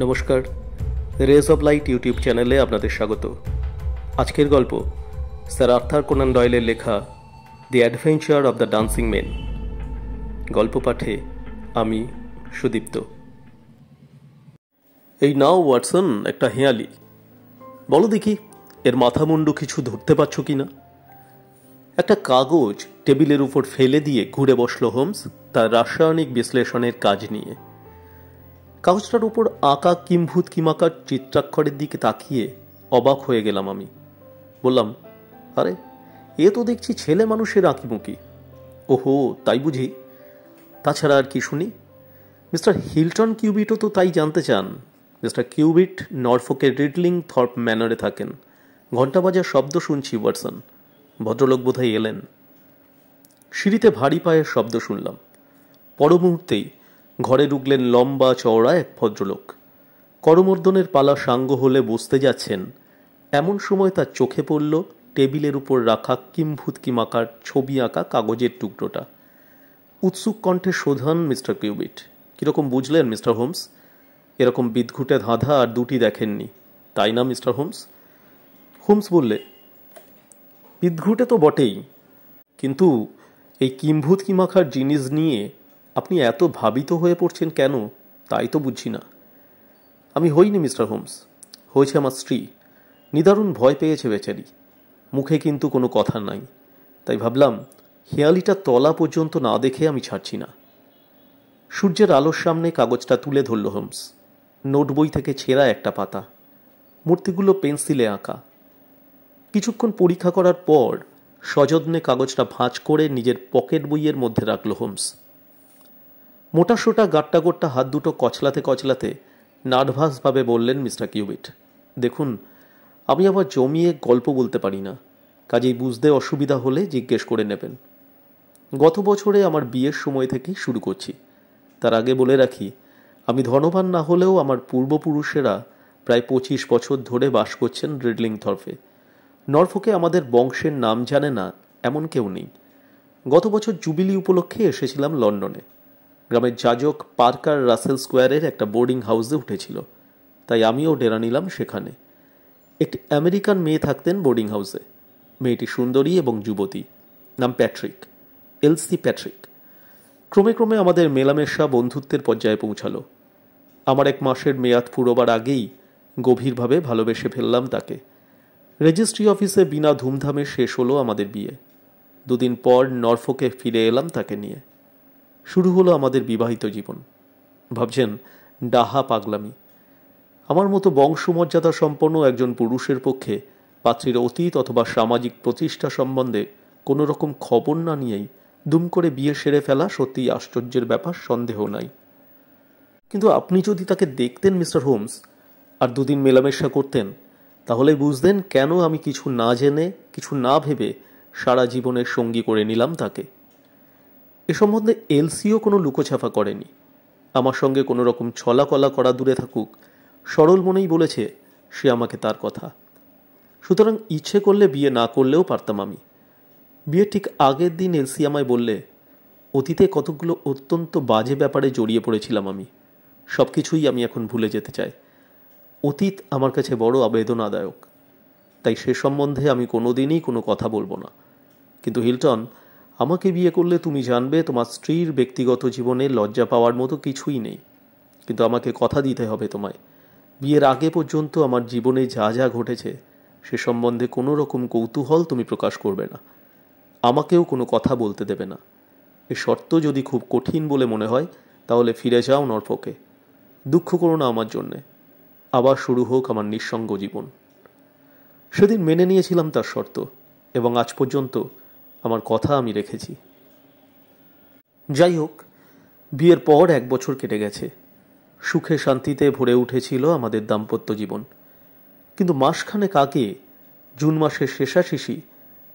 নমস্কার raise of light YouTube চ্যানেলে আপনাদের স্বাগত আজকের গল্প স্যার আর্থার কোনান ডয়েলের লেখা the adventure of the dancing men গল্প পাঠে আমি সুদীপ্ত এই নাও ওয়াটসন একটা হেয়ালি বলো দেখি এর মাথা মুন্ডু কিছু ধরতে পারছ কি না একটা কাগজ টেবিলের উপর ফেলে দিয়ে ঘুরে বসল হোমস তার রাসায়নিক বিশ্লেষণের কাজ নিয়ে কাগজটার উপর আঁকা কিম্ভূত কিমাকার চিত্রাক্ষরের দিকে তাকিয়ে অবাক হয়ে গেলাম আমি বললাম আরে এ তো দেখছি ছেলে মানুষের আঁকিমুকি ওহো তাই বুঝি তাছাড়া আর কি শুনি মিস্টার হিলটন কিউবিটও তো তাই জানতে চান মিস্টার কিউবিট নরফোকের রিডলিং থর্প ম্যানারে থাকেন ঘণ্টা বাজার শব্দ শুনছি ওয়াটসন ভদ্রলোক বোধহয় এলেন সিঁড়িতে ভারী পায়ের শব্দ শুনলাম পর মুহূর্তেই ঘরে ঢুকলেন লম্বা চওড়া এক ভদ্রলোক করমর্দনের পালা সাঙ্গ হলে বসতে যাচ্ছেন এমন সময় তার চোখে পড়ল টেবিলের উপর রাখা কিম্ভুতকি মাকার ছবি আঁকা কাগজের টুকরোটা উৎসুক কণ্ঠে শোধান মিস্টার কিউবিট কীরকম বুঝলেন মিস্টার হোমস এরকম বিদঘুটে ধাঁধা আর দুটি দেখেননি তাই না মিস্টার হোমস হোমস বললে বিদঘুটে তো বটেই কিন্তু এই কিম্ভুত কিমাখার জিনিস নিয়ে আপনি এত ভাবিত হয়ে পড়ছেন কেন তাই তো বুঝছি না আমি হইনি মিস্টার হোমস হয়েছে আমার স্ত্রী নিদারুণ ভয় পেয়েছে বেচারি মুখে কিন্তু কোনো কথা নাই তাই ভাবলাম হেয়ালিটা তলা পর্যন্ত না দেখে আমি ছাড়ছি না সূর্যের আলোর সামনে কাগজটা তুলে ধরল হোমস নোট বই থেকে ছেঁড়া একটা পাতা মূর্তিগুলো পেন্সিলে আঁকা কিছুক্ষণ পরীক্ষা করার পর সযত্নে কাগজটা ভাঁজ করে নিজের পকেট বইয়ের মধ্যে রাখল হোমস মোটাসোটা গাট্টা গোট্টা হাত দুটো কচলাতে কচলাতে নার্ভাসভাবে বললেন মিস্টার কিউবিট দেখুন আমি আবার জমিয়ে গল্প বলতে পারি না কাজেই বুঝতে অসুবিধা হলে জিজ্ঞেস করে নেবেন গত বছরে আমার বিয়ের সময় থেকেই শুরু করছি তার আগে বলে রাখি আমি ধনবান না হলেও আমার পূর্বপুরুষেরা প্রায় পঁচিশ বছর ধরে বাস করছেন রিডলিং থরফে নর্ফোকে আমাদের বংশের নাম জানে না এমন কেউ নেই গত বছর জুবিলি উপলক্ষে এসেছিলাম লন্ডনে গ্রামের যাজক পার্কার রাসেল স্কোয়ারের একটা বোর্ডিং হাউসে উঠেছিল তাই আমিও ডেরা নিলাম সেখানে একটি আমেরিকান মেয়ে থাকতেন বোর্ডিং হাউসে মেয়েটি সুন্দরী এবং যুবতী নাম প্যাট্রিক এলসি প্যাট্রিক ক্রমে ক্রমে আমাদের মেলামেশা বন্ধুত্বের পর্যায়ে পৌঁছালো আমার এক মাসের মেয়াদ পুরোবার আগেই গভীরভাবে ভালোবেসে ফেললাম তাকে রেজিস্ট্রি অফিসে বিনা ধুমধামে শেষ হলো আমাদের বিয়ে দুদিন পর নরফোকে ফিরে এলাম তাকে নিয়ে শুরু হলো আমাদের বিবাহিত জীবন ভাবছেন ডাহা পাগলামি আমার মতো বংশমর্যাদা সম্পন্ন একজন পুরুষের পক্ষে পাত্রীর অতীত অথবা সামাজিক প্রতিষ্ঠা সম্বন্ধে কোনো রকম খবর না নিয়েই দুম করে বিয়ে সেরে ফেলা সত্যিই আশ্চর্যের ব্যাপার সন্দেহ নাই কিন্তু আপনি যদি তাকে দেখতেন মিস্টার হোমস আর দুদিন মেলামেশা করতেন তাহলে বুঝতেন কেন আমি কিছু না জেনে কিছু না ভেবে সারা জীবনের সঙ্গী করে নিলাম তাকে এ সম্বন্ধে এলসিও কোনো লুকোছাপা করেনি আমার সঙ্গে কোনো রকম ছলাকলা করা দূরে থাকুক সরল মনেই বলেছে সে আমাকে তার কথা সুতরাং ইচ্ছে করলে বিয়ে না করলেও পারতাম আমি বিয়ের ঠিক আগের দিন এলসি আমায় বললে অতীতে কতগুলো অত্যন্ত বাজে ব্যাপারে জড়িয়ে পড়েছিলাম আমি সব কিছুই আমি এখন ভুলে যেতে চাই অতীত আমার কাছে বড় আবেদনাদায়ক তাই সে সম্বন্ধে আমি কোনোদিনই কোনো কথা বলবো না কিন্তু হিল্টন আমাকে বিয়ে করলে তুমি জানবে তোমার স্ত্রীর ব্যক্তিগত জীবনে লজ্জা পাওয়ার মতো কিছুই নেই কিন্তু আমাকে কথা দিতে হবে তোমায় বিয়ের আগে পর্যন্ত আমার জীবনে যা যা ঘটেছে সে সম্বন্ধে কোনো রকম কৌতূহল তুমি প্রকাশ করবে না আমাকেও কোনো কথা বলতে দেবে না এ শর্ত যদি খুব কঠিন বলে মনে হয় তাহলে ফিরে যাও নরফকে দুঃখ করো না আমার জন্যে আবার শুরু হোক আমার নিঃসঙ্গ জীবন সেদিন মেনে নিয়েছিলাম তার শর্ত এবং আজ পর্যন্ত আমার কথা আমি রেখেছি যাই হোক বিয়ের পর এক বছর কেটে গেছে সুখে শান্তিতে ভরে উঠেছিল আমাদের দাম্পত্য জীবন কিন্তু মাসখানেক আগে জুন মাসের শেষাশেষি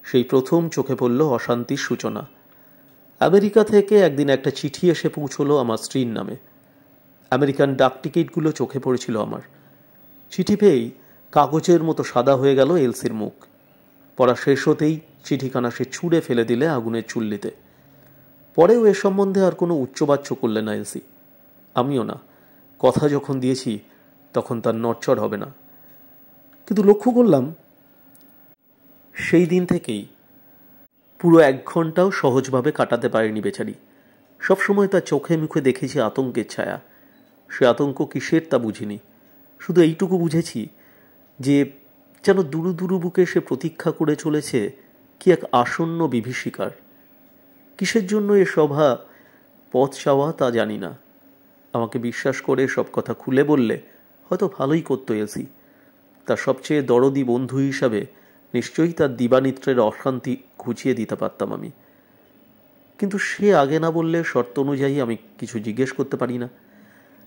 সেই প্রথম চোখে পড়ল অশান্তির সূচনা আমেরিকা থেকে একদিন একটা চিঠি এসে পৌঁছলো আমার স্ত্রীর নামে আমেরিকান ডাক টিকিটগুলো চোখে পড়েছিল আমার চিঠি পেয়েই কাগজের মতো সাদা হয়ে গেল এলসির মুখ পড়া শেষ হতেই চিঠিখানা সে ছুঁড়ে ফেলে দিলে আগুনের চুল্লিতে পরেও এ সম্বন্ধে আর কোনো উচ্চবাচ্য করলে না এলসি আমিও না কথা যখন দিয়েছি তখন তার নড়চড় হবে না কিন্তু লক্ষ্য করলাম সেই দিন থেকেই পুরো এক ঘন্টাও সহজভাবে কাটাতে পারেনি বেচারি সবসময় তার চোখে মুখে দেখেছি আতঙ্কের ছায়া সে আতঙ্ক কিসের তা বুঝিনি শুধু এইটুকু বুঝেছি যে যেন দুরু দুরু বুকে সে প্রতীক্ষা করে চলেছে কি এক আসন্ন বিভীষিকার কিসের জন্য এ সভা পথ চাওয়া তা জানি না আমাকে বিশ্বাস করে সব কথা খুলে বললে হয়তো ভালোই করতো এসি তার সবচেয়ে দরদি বন্ধু হিসাবে নিশ্চয়ই তার দিবানিত্রের অশান্তি ঘুচিয়ে দিতে পারতাম আমি কিন্তু সে আগে না বললে শর্ত অনুযায়ী আমি কিছু জিজ্ঞেস করতে পারি না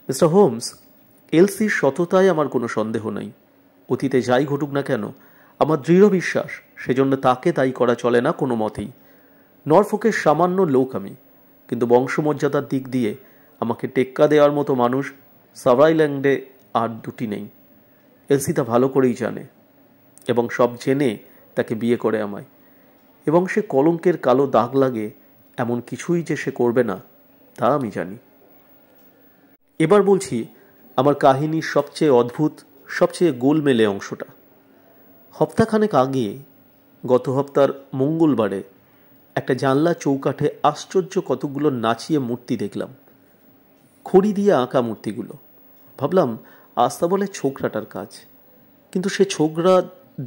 মিস্টার হোমস এলসির সততায় আমার কোনো সন্দেহ নাই অতীতে যাই ঘটুক না কেন আমার দৃঢ় বিশ্বাস সেজন্য তাকে তাই করা চলে না কোনো মতেই নরফোকের সামান্য লোক আমি কিন্তু বংশমর্যাদার দিক দিয়ে আমাকে টেক্কা দেওয়ার মতো মানুষ সাভাইল্যান্ডে আর দুটি নেই এলসি তা ভালো করেই জানে এবং সব জেনে তাকে বিয়ে করে আমায় এবং সে কলঙ্কের কালো দাগ লাগে এমন কিছুই যে সে করবে না তা আমি জানি এবার বলছি আমার কাহিনীর সবচেয়ে অদ্ভুত সবচেয়ে গোলমেলে অংশটা হপ্তাখানেক আগে গত হপ্তার মঙ্গলবারে একটা জানলা চৌকাঠে আশ্চর্য কতগুলো নাচিয়ে মূর্তি দেখলাম খড়ি দিয়ে আঁকা মূর্তিগুলো ভাবলাম আস্তা বলে ছোকরাটার কাজ কিন্তু সে ছোকরা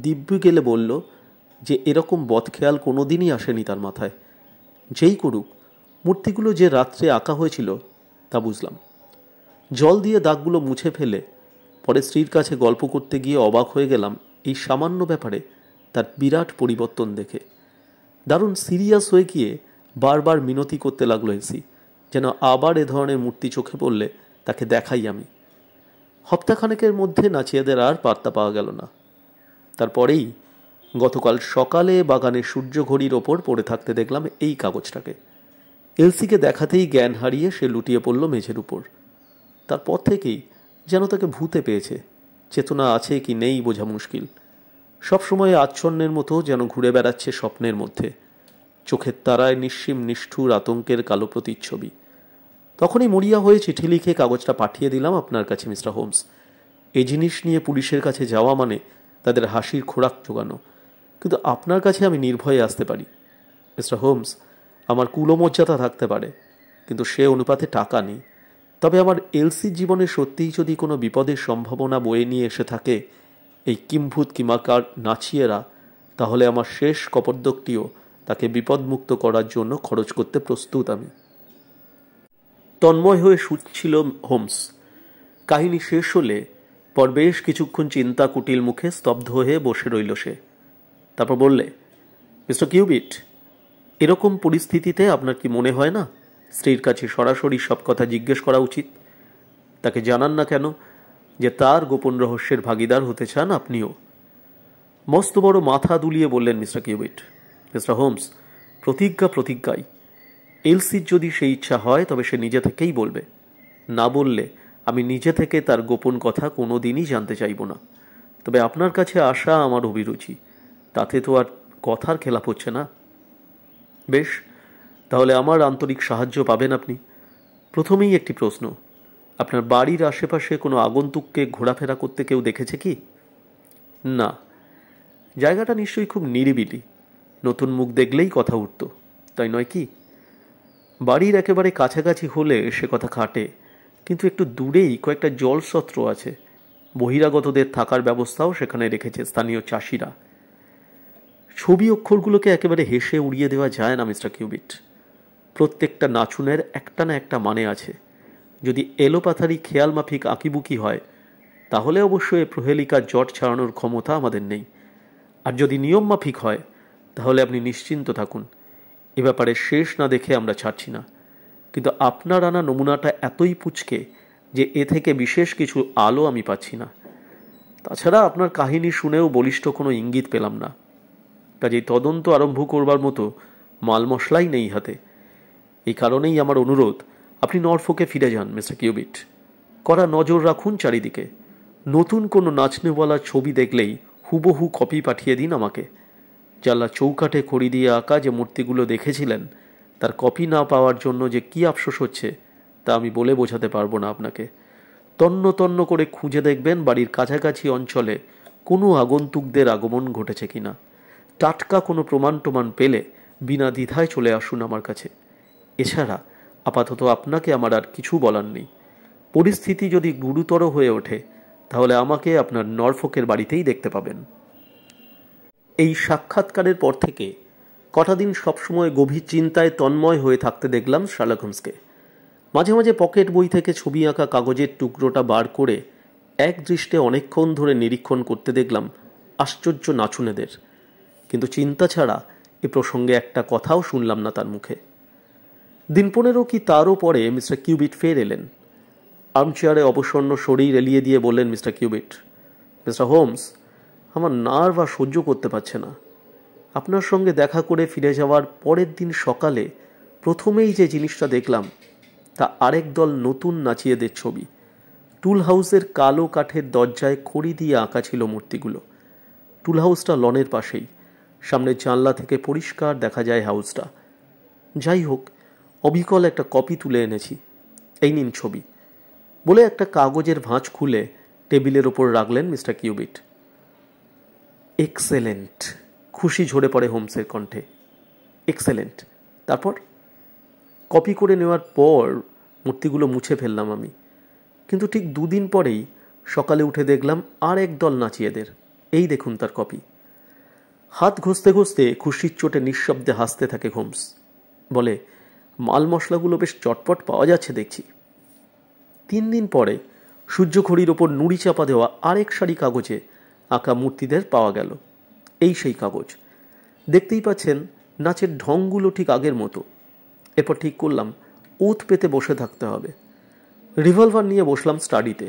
দিব্যি গেলে বলল যে এরকম বদখেয়াল কোনো দিনই আসেনি তার মাথায় যেই করুক মূর্তিগুলো যে রাত্রে আঁকা হয়েছিল তা বুঝলাম জল দিয়ে দাগগুলো মুছে ফেলে পরে স্ত্রীর কাছে গল্প করতে গিয়ে অবাক হয়ে গেলাম এই সামান্য ব্যাপারে তার বিরাট পরিবর্তন দেখে দারুণ সিরিয়াস হয়ে গিয়ে বারবার মিনতি করতে লাগলো এসি যেন আবার এ ধরনের মূর্তি চোখে পড়লে তাকে দেখাই আমি হপ্তাখানেকের মধ্যে নাচিয়াদের আর বার্তা পাওয়া গেল না তারপরেই গতকাল সকালে বাগানে সূর্য ঘড়ির ওপর পড়ে থাকতে দেখলাম এই কাগজটাকে এলসিকে দেখাতেই জ্ঞান হারিয়ে সে লুটিয়ে পড়ল মেঝের উপর তারপর থেকেই যেন তাকে ভূতে পেয়েছে চেতনা আছে কি নেই বোঝা মুশকিল সবসময় আচ্ছন্নের মতো যেন ঘুরে বেড়াচ্ছে স্বপ্নের মধ্যে চোখের তারায় নিঃসীম নিষ্ঠুর আতঙ্কের কালো প্রতিচ্ছবি তখনই মরিয়া হয়ে চিঠি লিখে কাগজটা পাঠিয়ে দিলাম আপনার কাছে মিস্টার হোমস এই জিনিস নিয়ে পুলিশের কাছে যাওয়া মানে তাদের হাসির খোরাক জোগানো কিন্তু আপনার কাছে আমি নির্ভয়ে আসতে পারি মিস্টার হোমস আমার কুলমর্যাদা থাকতে পারে কিন্তু সে অনুপাতে টাকা নেই তবে আমার এলসি জীবনে সত্যিই যদি কোনো বিপদের সম্ভাবনা বয়ে নিয়ে এসে থাকে এই কিম্ভূত কিমাকার নাচিয়েরা তাহলে আমার শেষ কপর্দকটিও তাকে বিপদমুক্ত করার জন্য খরচ করতে প্রস্তুত আমি তন্ময় হয়ে শুচ্ছিল হোমস কাহিনী শেষ হলে পর বেশ কিছুক্ষণ চিন্তা কুটিল মুখে স্তব্ধ হয়ে বসে রইল সে তারপর বললে মিস্টার কিউবিট এরকম পরিস্থিতিতে আপনার কি মনে হয় না স্ত্রীর কাছে সরাসরি সব কথা জিজ্ঞেস করা উচিত তাকে জানান না কেন যে তার গোপন রহস্যের ভাগিদার হতে চান আপনিও মস্ত বড় মাথা দুলিয়ে বললেন মিস্টার কিউবিট মিস্টার হোমস প্রতিজ্ঞা প্রতিজ্ঞাই এলসির যদি সেই ইচ্ছা হয় তবে সে নিজে থেকেই বলবে না বললে আমি নিজে থেকে তার গোপন কথা কোনো দিনই জানতে চাইব না তবে আপনার কাছে আসা আমার অভিরুচি তাতে তো আর কথার খেলাপ হচ্ছে না বেশ তাহলে আমার আন্তরিক সাহায্য পাবেন আপনি প্রথমেই একটি প্রশ্ন আপনার বাড়ির আশেপাশে কোনো আগন্তুককে ঘোরাফেরা করতে কেউ দেখেছে কি না জায়গাটা নিশ্চয়ই খুব নিরিবিলি নতুন মুখ দেখলেই কথা উঠত তাই নয় কি বাড়ির একেবারে কাছাকাছি হলে সে কথা খাটে কিন্তু একটু দূরেই কয়েকটা জলসত্র আছে বহিরাগতদের থাকার ব্যবস্থাও সেখানে রেখেছে স্থানীয় চাষিরা ছবি অক্ষরগুলোকে একেবারে হেসে উড়িয়ে দেওয়া যায় না মিস্টার কিউবিট প্রত্যেকটা নাচুনের একটা না একটা মানে আছে যদি এলোপাথারি খেয়ালমাফিক আঁকিবুকি হয় তাহলে অবশ্য এ প্রহেলিকার জট ছাড়ানোর ক্ষমতা আমাদের নেই আর যদি নিয়ম মাফিক হয় তাহলে আপনি নিশ্চিন্ত থাকুন এ ব্যাপারে শেষ না দেখে আমরা ছাড়ছি না কিন্তু আপনার আনা নমুনাটা এতই পুচকে যে এ থেকে বিশেষ কিছু আলো আমি পাচ্ছি না তাছাড়া আপনার কাহিনী শুনেও বলিষ্ঠ কোনো ইঙ্গিত পেলাম না কাজেই তদন্ত আরম্ভ করবার মতো মাল মশলাই নেই হাতে এই কারণেই আমার অনুরোধ আপনি নরফোকে ফিরে যান মিস্টার কিউবিট কড়া নজর রাখুন চারিদিকে নতুন কোনো নাচনেওয়ালা ছবি দেখলেই হুবহু কপি পাঠিয়ে দিন আমাকে জাল্লা চৌকাঠে খড়ি দিয়ে আঁকা যে মূর্তিগুলো দেখেছিলেন তার কপি না পাওয়ার জন্য যে কী আফসোস হচ্ছে তা আমি বলে বোঝাতে পারবো না আপনাকে তন্ন তন্ন করে খুঁজে দেখবেন বাড়ির কাছাকাছি অঞ্চলে কোনো আগন্তুকদের আগমন ঘটেছে কিনা টাটকা কোনো প্রমাণ টমান পেলে বিনা দ্বিধায় চলে আসুন আমার কাছে এছাড়া আপাতত আপনাকে আমার আর কিছু বলার নেই পরিস্থিতি যদি গুরুতর হয়ে ওঠে তাহলে আমাকে আপনার নরফকের বাড়িতেই দেখতে পাবেন এই সাক্ষাৎকারের পর থেকে কটা দিন সবসময় গভীর চিন্তায় তন্ময় হয়ে থাকতে দেখলাম শার্লক মাঝে মাঝে পকেট বই থেকে ছবি আঁকা কাগজের টুকরোটা বার করে এক দৃষ্টে অনেকক্ষণ ধরে নিরীক্ষণ করতে দেখলাম আশ্চর্য নাচুনেদের কিন্তু চিন্তা ছাড়া এ প্রসঙ্গে একটা কথাও শুনলাম না তার মুখে দিন পনেরো কি তারও পরে মিস্টার কিউবিট ফের এলেন আর্মচেয়ারে অবসন্ন শরীর এলিয়ে দিয়ে বললেন মিস্টার কিউবিট মিস্টার হোমস আমার নার্ভ আর সহ্য করতে পারছে না আপনার সঙ্গে দেখা করে ফিরে যাওয়ার পরের দিন সকালে প্রথমেই যে জিনিসটা দেখলাম তা আরেক দল নতুন নাচিয়েদের ছবি টুল হাউসের কালো কাঠের দরজায় খড়ি দিয়ে আঁকা ছিল মূর্তিগুলো টুল হাউসটা লনের পাশেই সামনে জানলা থেকে পরিষ্কার দেখা যায় হাউসটা যাই হোক অবিকল একটা কপি তুলে এনেছি এই নিন ছবি বলে একটা কাগজের ভাঁজ খুলে টেবিলের ওপর রাখলেন মিস্টার কিউবিট এক্সেলেন্ট খুশি ঝরে পড়ে হোমসের কণ্ঠে এক্সেলেন্ট তারপর কপি করে নেওয়ার পর মূর্তিগুলো মুছে ফেললাম আমি কিন্তু ঠিক দুদিন পরেই সকালে উঠে দেখলাম আর এক দল নাচিয়েদের এই দেখুন তার কপি হাত ঘষতে ঘষতে খুশির চোটে নিঃশব্দে হাসতে থাকে হোমস বলে মাল মশলাগুলো বেশ চটপট পাওয়া যাচ্ছে দেখছি তিন দিন পরে সূর্য ঘড়ির ওপর নুড়ি চাপা দেওয়া আরেক সারি কাগজে আঁকা মূর্তিদের পাওয়া গেল এই সেই কাগজ দেখতেই পাচ্ছেন নাচের ঢংগুলো ঠিক আগের মতো এরপর ঠিক করলাম ওত পেতে বসে থাকতে হবে রিভলভার নিয়ে বসলাম স্টাডিতে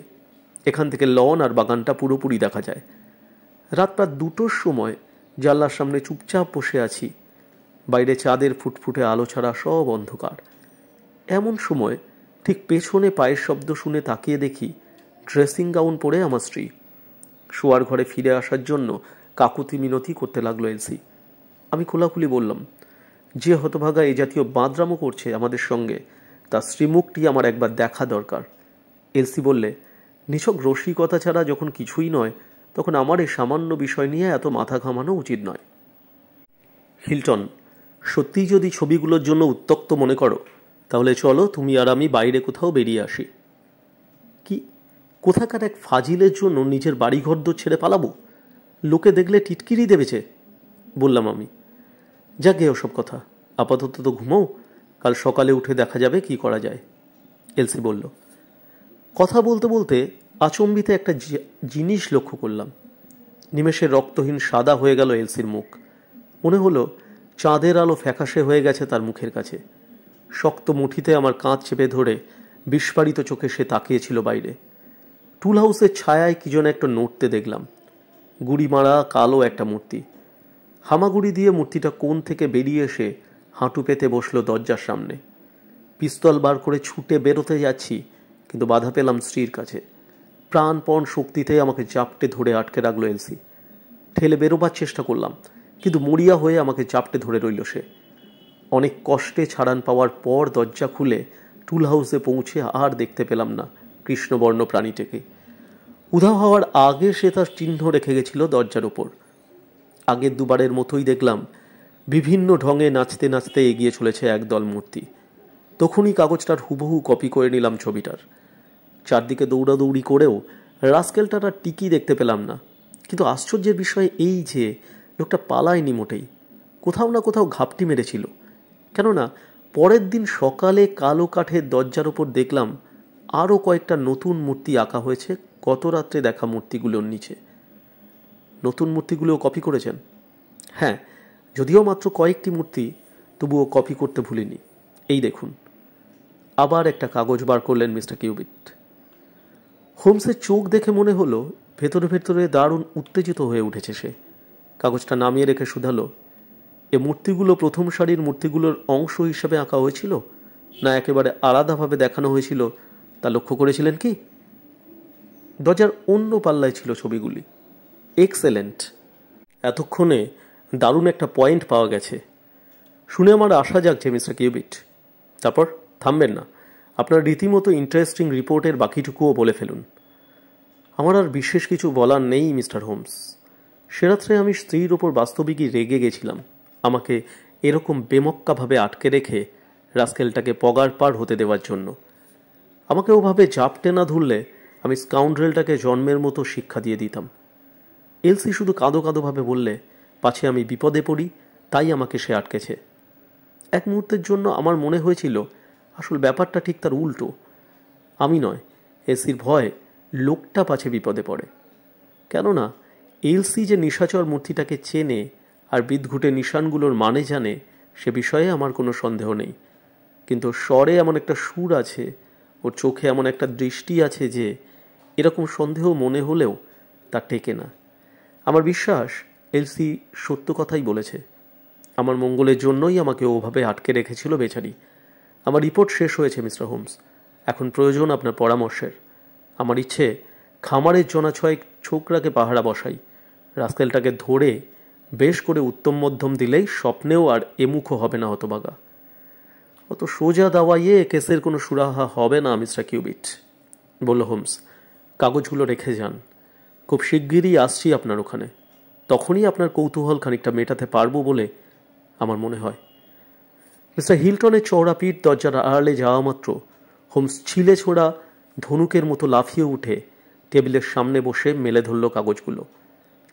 এখান থেকে লন আর বাগানটা পুরোপুরি দেখা যায় রাত প্রায় দুটোর সময় জানলার সামনে চুপচাপ বসে আছি বাইরে চাঁদের ফুটফুটে আলো ছাড়া সব অন্ধকার এমন সময় ঠিক পেছনে পায়ের শব্দ শুনে তাকিয়ে দেখি ড্রেসিং গাউন পরে আমার স্ত্রী শোয়ার ঘরে ফিরে আসার জন্য কাকুতি মিনতি করতে লাগলো এলসি আমি খোলাখুলি বললাম যে হতভাগা এ জাতীয় বাঁদরামও করছে আমাদের সঙ্গে তার শ্রীমুখটি আমার একবার দেখা দরকার এলসি বললে নিছক রসিকতা ছাড়া যখন কিছুই নয় তখন আমার এই সামান্য বিষয় নিয়ে এত মাথা ঘামানো উচিত নয় হিল্টন সত্যি যদি ছবিগুলোর জন্য উত্তক্ত মনে করো তাহলে চলো তুমি আর আমি বাইরে কোথাও বেরিয়ে আসি কি কোথাকার এক ফাজিলের জন্য নিজের বাড়িঘর দোর ছেড়ে পালাবো লোকে দেখলে টিটকিরি দেবেছে বললাম আমি যাকে ওসব কথা আপাতত তো ঘুমাও কাল সকালে উঠে দেখা যাবে কি করা যায় এলসি বলল কথা বলতে বলতে আচম্বিতে একটা জিনিস লক্ষ্য করলাম নিমেষে রক্তহীন সাদা হয়ে গেল এলসির মুখ মনে হলো চাঁদের আলো ফ্যাকাশে হয়ে গেছে তার মুখের কাছে শক্ত মুঠিতে আমার কাঁধ চেপে ধরে বিস্ফারিত চোখে সে তাকিয়েছিল বাইরে টুল হাউসের ছায়ায় কি যেন একটা নড়তে দেখলাম গুড়ি মারা কালো একটা মূর্তি হামাগুড়ি দিয়ে মূর্তিটা কোণ থেকে বেরিয়ে এসে হাঁটু পেতে বসলো দরজার সামনে পিস্তল বার করে ছুটে বেরোতে যাচ্ছি কিন্তু বাধা পেলাম স্ত্রীর কাছে প্রাণপণ শক্তিতে আমাকে জাপটে ধরে আটকে রাখলো এলসি ঠেলে বেরোবার চেষ্টা করলাম কিন্তু মরিয়া হয়ে আমাকে চাপটে ধরে রইল সে অনেক কষ্টে ছাড়ান পাওয়ার পর দরজা খুলে টুল হাউসে পৌঁছে আর দেখতে পেলাম না কৃষ্ণবর্ণ প্রাণীটিকে উধাও হওয়ার আগে সে তার চিহ্ন রেখে গেছিল দরজার ওপর আগের দুবারের মতোই দেখলাম বিভিন্ন ঢঙে নাচতে নাচতে এগিয়ে চলেছে একদল মূর্তি তখনই কাগজটার হুবহু কপি করে নিলাম ছবিটার চারদিকে দৌড়াদৌড়ি করেও রাস্কেলটার টিকি দেখতে পেলাম না কিন্তু আশ্চর্যের বিষয় এই যে লোকটা পালায়নি মোটেই কোথাও না কোথাও ঘাপটি মেরেছিল কেননা পরের দিন সকালে কালো কাঠের দরজার ওপর দেখলাম আরও কয়েকটা নতুন মূর্তি আঁকা হয়েছে গত রাত্রে দেখা মূর্তিগুলোর নিচে নতুন মূর্তিগুলোও কপি করেছেন হ্যাঁ যদিও মাত্র কয়েকটি মূর্তি তবুও কপি করতে ভুলিনি এই দেখুন আবার একটা কাগজ বার করলেন মিস্টার কিউবিট হোমসের চোখ দেখে মনে হলো ভেতরে ভেতরে দারুণ উত্তেজিত হয়ে উঠেছে সে কাগজটা নামিয়ে রেখে শুধালো এ মূর্তিগুলো প্রথম সারির মূর্তিগুলোর অংশ হিসাবে আঁকা হয়েছিল না একেবারে আলাদাভাবে দেখানো হয়েছিল তা লক্ষ্য করেছিলেন কি দরজার অন্য পাল্লায় ছিল ছবিগুলি এক্সেলেন্ট এতক্ষণে দারুণ একটা পয়েন্ট পাওয়া গেছে শুনে আমার আশা যে মিস্টার কিউবিট তারপর থামবেন না আপনার রীতিমতো ইন্টারেস্টিং রিপোর্টের বাকিটুকুও বলে ফেলুন আমার আর বিশেষ কিছু বলার নেই মিস্টার হোমস সে রাত্রে আমি স্ত্রীর ওপর বাস্তবিকই রেগে গেছিলাম আমাকে এরকম বেমক্কাভাবে আটকে রেখে রাস্কেলটাকে পগার পার হতে দেওয়ার জন্য আমাকে ওভাবে জাপটে না ধরলে আমি স্কাউন্ড্রেলটাকে জন্মের মতো শিক্ষা দিয়ে দিতাম এলসি শুধু কাঁদো কাঁদোভাবে বললে পাছে আমি বিপদে পড়ি তাই আমাকে সে আটকেছে এক মুহূর্তের জন্য আমার মনে হয়েছিল আসল ব্যাপারটা ঠিক তার উল্টো আমি নয় এসির ভয় লোকটা পাছে বিপদে পড়ে কেননা এলসি যে নিশাচর মূর্তিটাকে চেনে আর বিদঘুটে নিশানগুলোর মানে জানে সে বিষয়ে আমার কোনো সন্দেহ নেই কিন্তু স্বরে এমন একটা সুর আছে ওর চোখে এমন একটা দৃষ্টি আছে যে এরকম সন্দেহ মনে হলেও তা টেকে না আমার বিশ্বাস এলসি সত্য কথাই বলেছে আমার মঙ্গলের জন্যই আমাকে ওভাবে আটকে রেখেছিল বেচারি আমার রিপোর্ট শেষ হয়েছে মিস্টার হোমস এখন প্রয়োজন আপনার পরামর্শের আমার ইচ্ছে খামারের জনা ছোকরাকে পাহারা বসাই রাস্কেলটাকে ধরে বেশ করে উত্তম মধ্যম দিলেই স্বপ্নেও আর এমুখো হবে না হতবাগা অত সোজা দাওয়াইয়ে কেসের কোনো সুরাহা হবে না মিস্টার কিউবিট বলল হোমস কাগজগুলো রেখে যান খুব শিগগিরই আসছি আপনার ওখানে তখনই আপনার কৌতূহল খানিকটা মেটাতে পারবো বলে আমার মনে হয় মিস্টার হিলটনের চওড়া পিঠ দরজার আড়ালে যাওয়া মাত্র হোমস ছিলে ছোড়া ধনুকের মতো লাফিয়ে উঠে টেবিলের সামনে বসে মেলে ধরল কাগজগুলো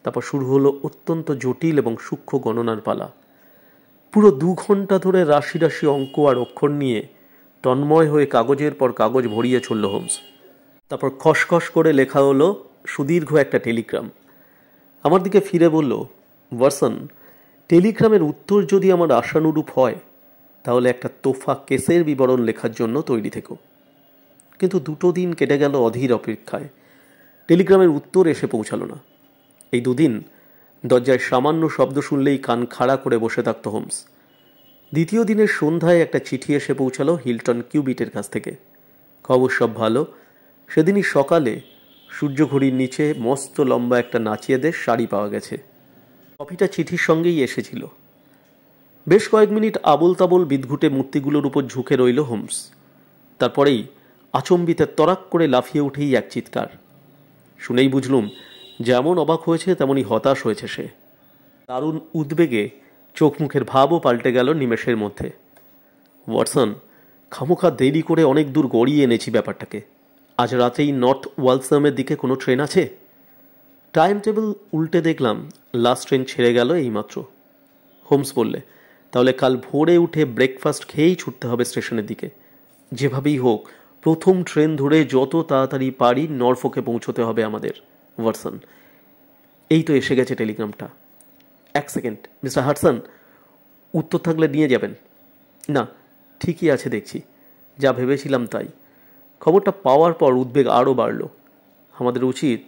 তারপর শুরু হলো অত্যন্ত জটিল এবং সূক্ষ্ম গণনার পালা পুরো দু ঘন্টা ধরে রাশি রাশি অঙ্ক আর অক্ষর নিয়ে তন্ময় হয়ে কাগজের পর কাগজ ভরিয়ে চলল হোমস তারপর খসখস করে লেখা হলো সুদীর্ঘ একটা টেলিগ্রাম আমার দিকে ফিরে বলল ওয়ার্সন টেলিগ্রামের উত্তর যদি আমার আশানুরূপ হয় তাহলে একটা তোফা কেসের বিবরণ লেখার জন্য তৈরি থেকো কিন্তু দুটো দিন কেটে গেল অধীর অপেক্ষায় টেলিগ্রামের উত্তর এসে পৌঁছালো না এই দুদিন দরজায় সামান্য শব্দ শুনলেই কান খাড়া করে বসে থাকত হোমস দ্বিতীয় দিনের সন্ধ্যায় একটা চিঠি এসে পৌঁছালো হিলটন কিউবিটের কাছ থেকে খবর সব ভালো সেদিনই সকালে সূর্যঘড়ির নিচে মস্ত লম্বা একটা নাচিয়েদের শাড়ি পাওয়া গেছে কপিটা চিঠির সঙ্গেই এসেছিল বেশ কয়েক মিনিট আবল তাবল বিদঘুটে মূর্তিগুলোর উপর ঝুঁকে রইল হোমস তারপরেই আচম্বিতে তরাক করে লাফিয়ে উঠেই এক চিৎকার শুনেই বুঝলুম যেমন অবাক হয়েছে তেমনই হতাশ হয়েছে সে দারুণ উদ্বেগে চোখ মুখের ভাবও পাল্টে গেল নিমেষের মধ্যে ওয়াটসন খামোখা দেরি করে অনেক দূর গড়িয়ে এনেছি ব্যাপারটাকে আজ রাতেই নর্থ ওয়ালসামের দিকে কোনো ট্রেন আছে টাইম টেবিল উল্টে দেখলাম লাস্ট ট্রেন ছেড়ে গেল এইমাত্র হোমস বললে তাহলে কাল ভোরে উঠে ব্রেকফাস্ট খেয়েই ছুটতে হবে স্টেশনের দিকে যেভাবেই হোক প্রথম ট্রেন ধরে যত তাড়াতাড়ি পারি নরফোকে পৌঁছতে হবে আমাদের ভার্সন এই তো এসে গেছে টেলিগ্রামটা এক সেকেন্ড মিস্টার হাটসন উত্তর থাকলে নিয়ে যাবেন না ঠিকই আছে দেখছি যা ভেবেছিলাম তাই খবরটা পাওয়ার পর উদ্বেগ আরও বাড়ল আমাদের উচিত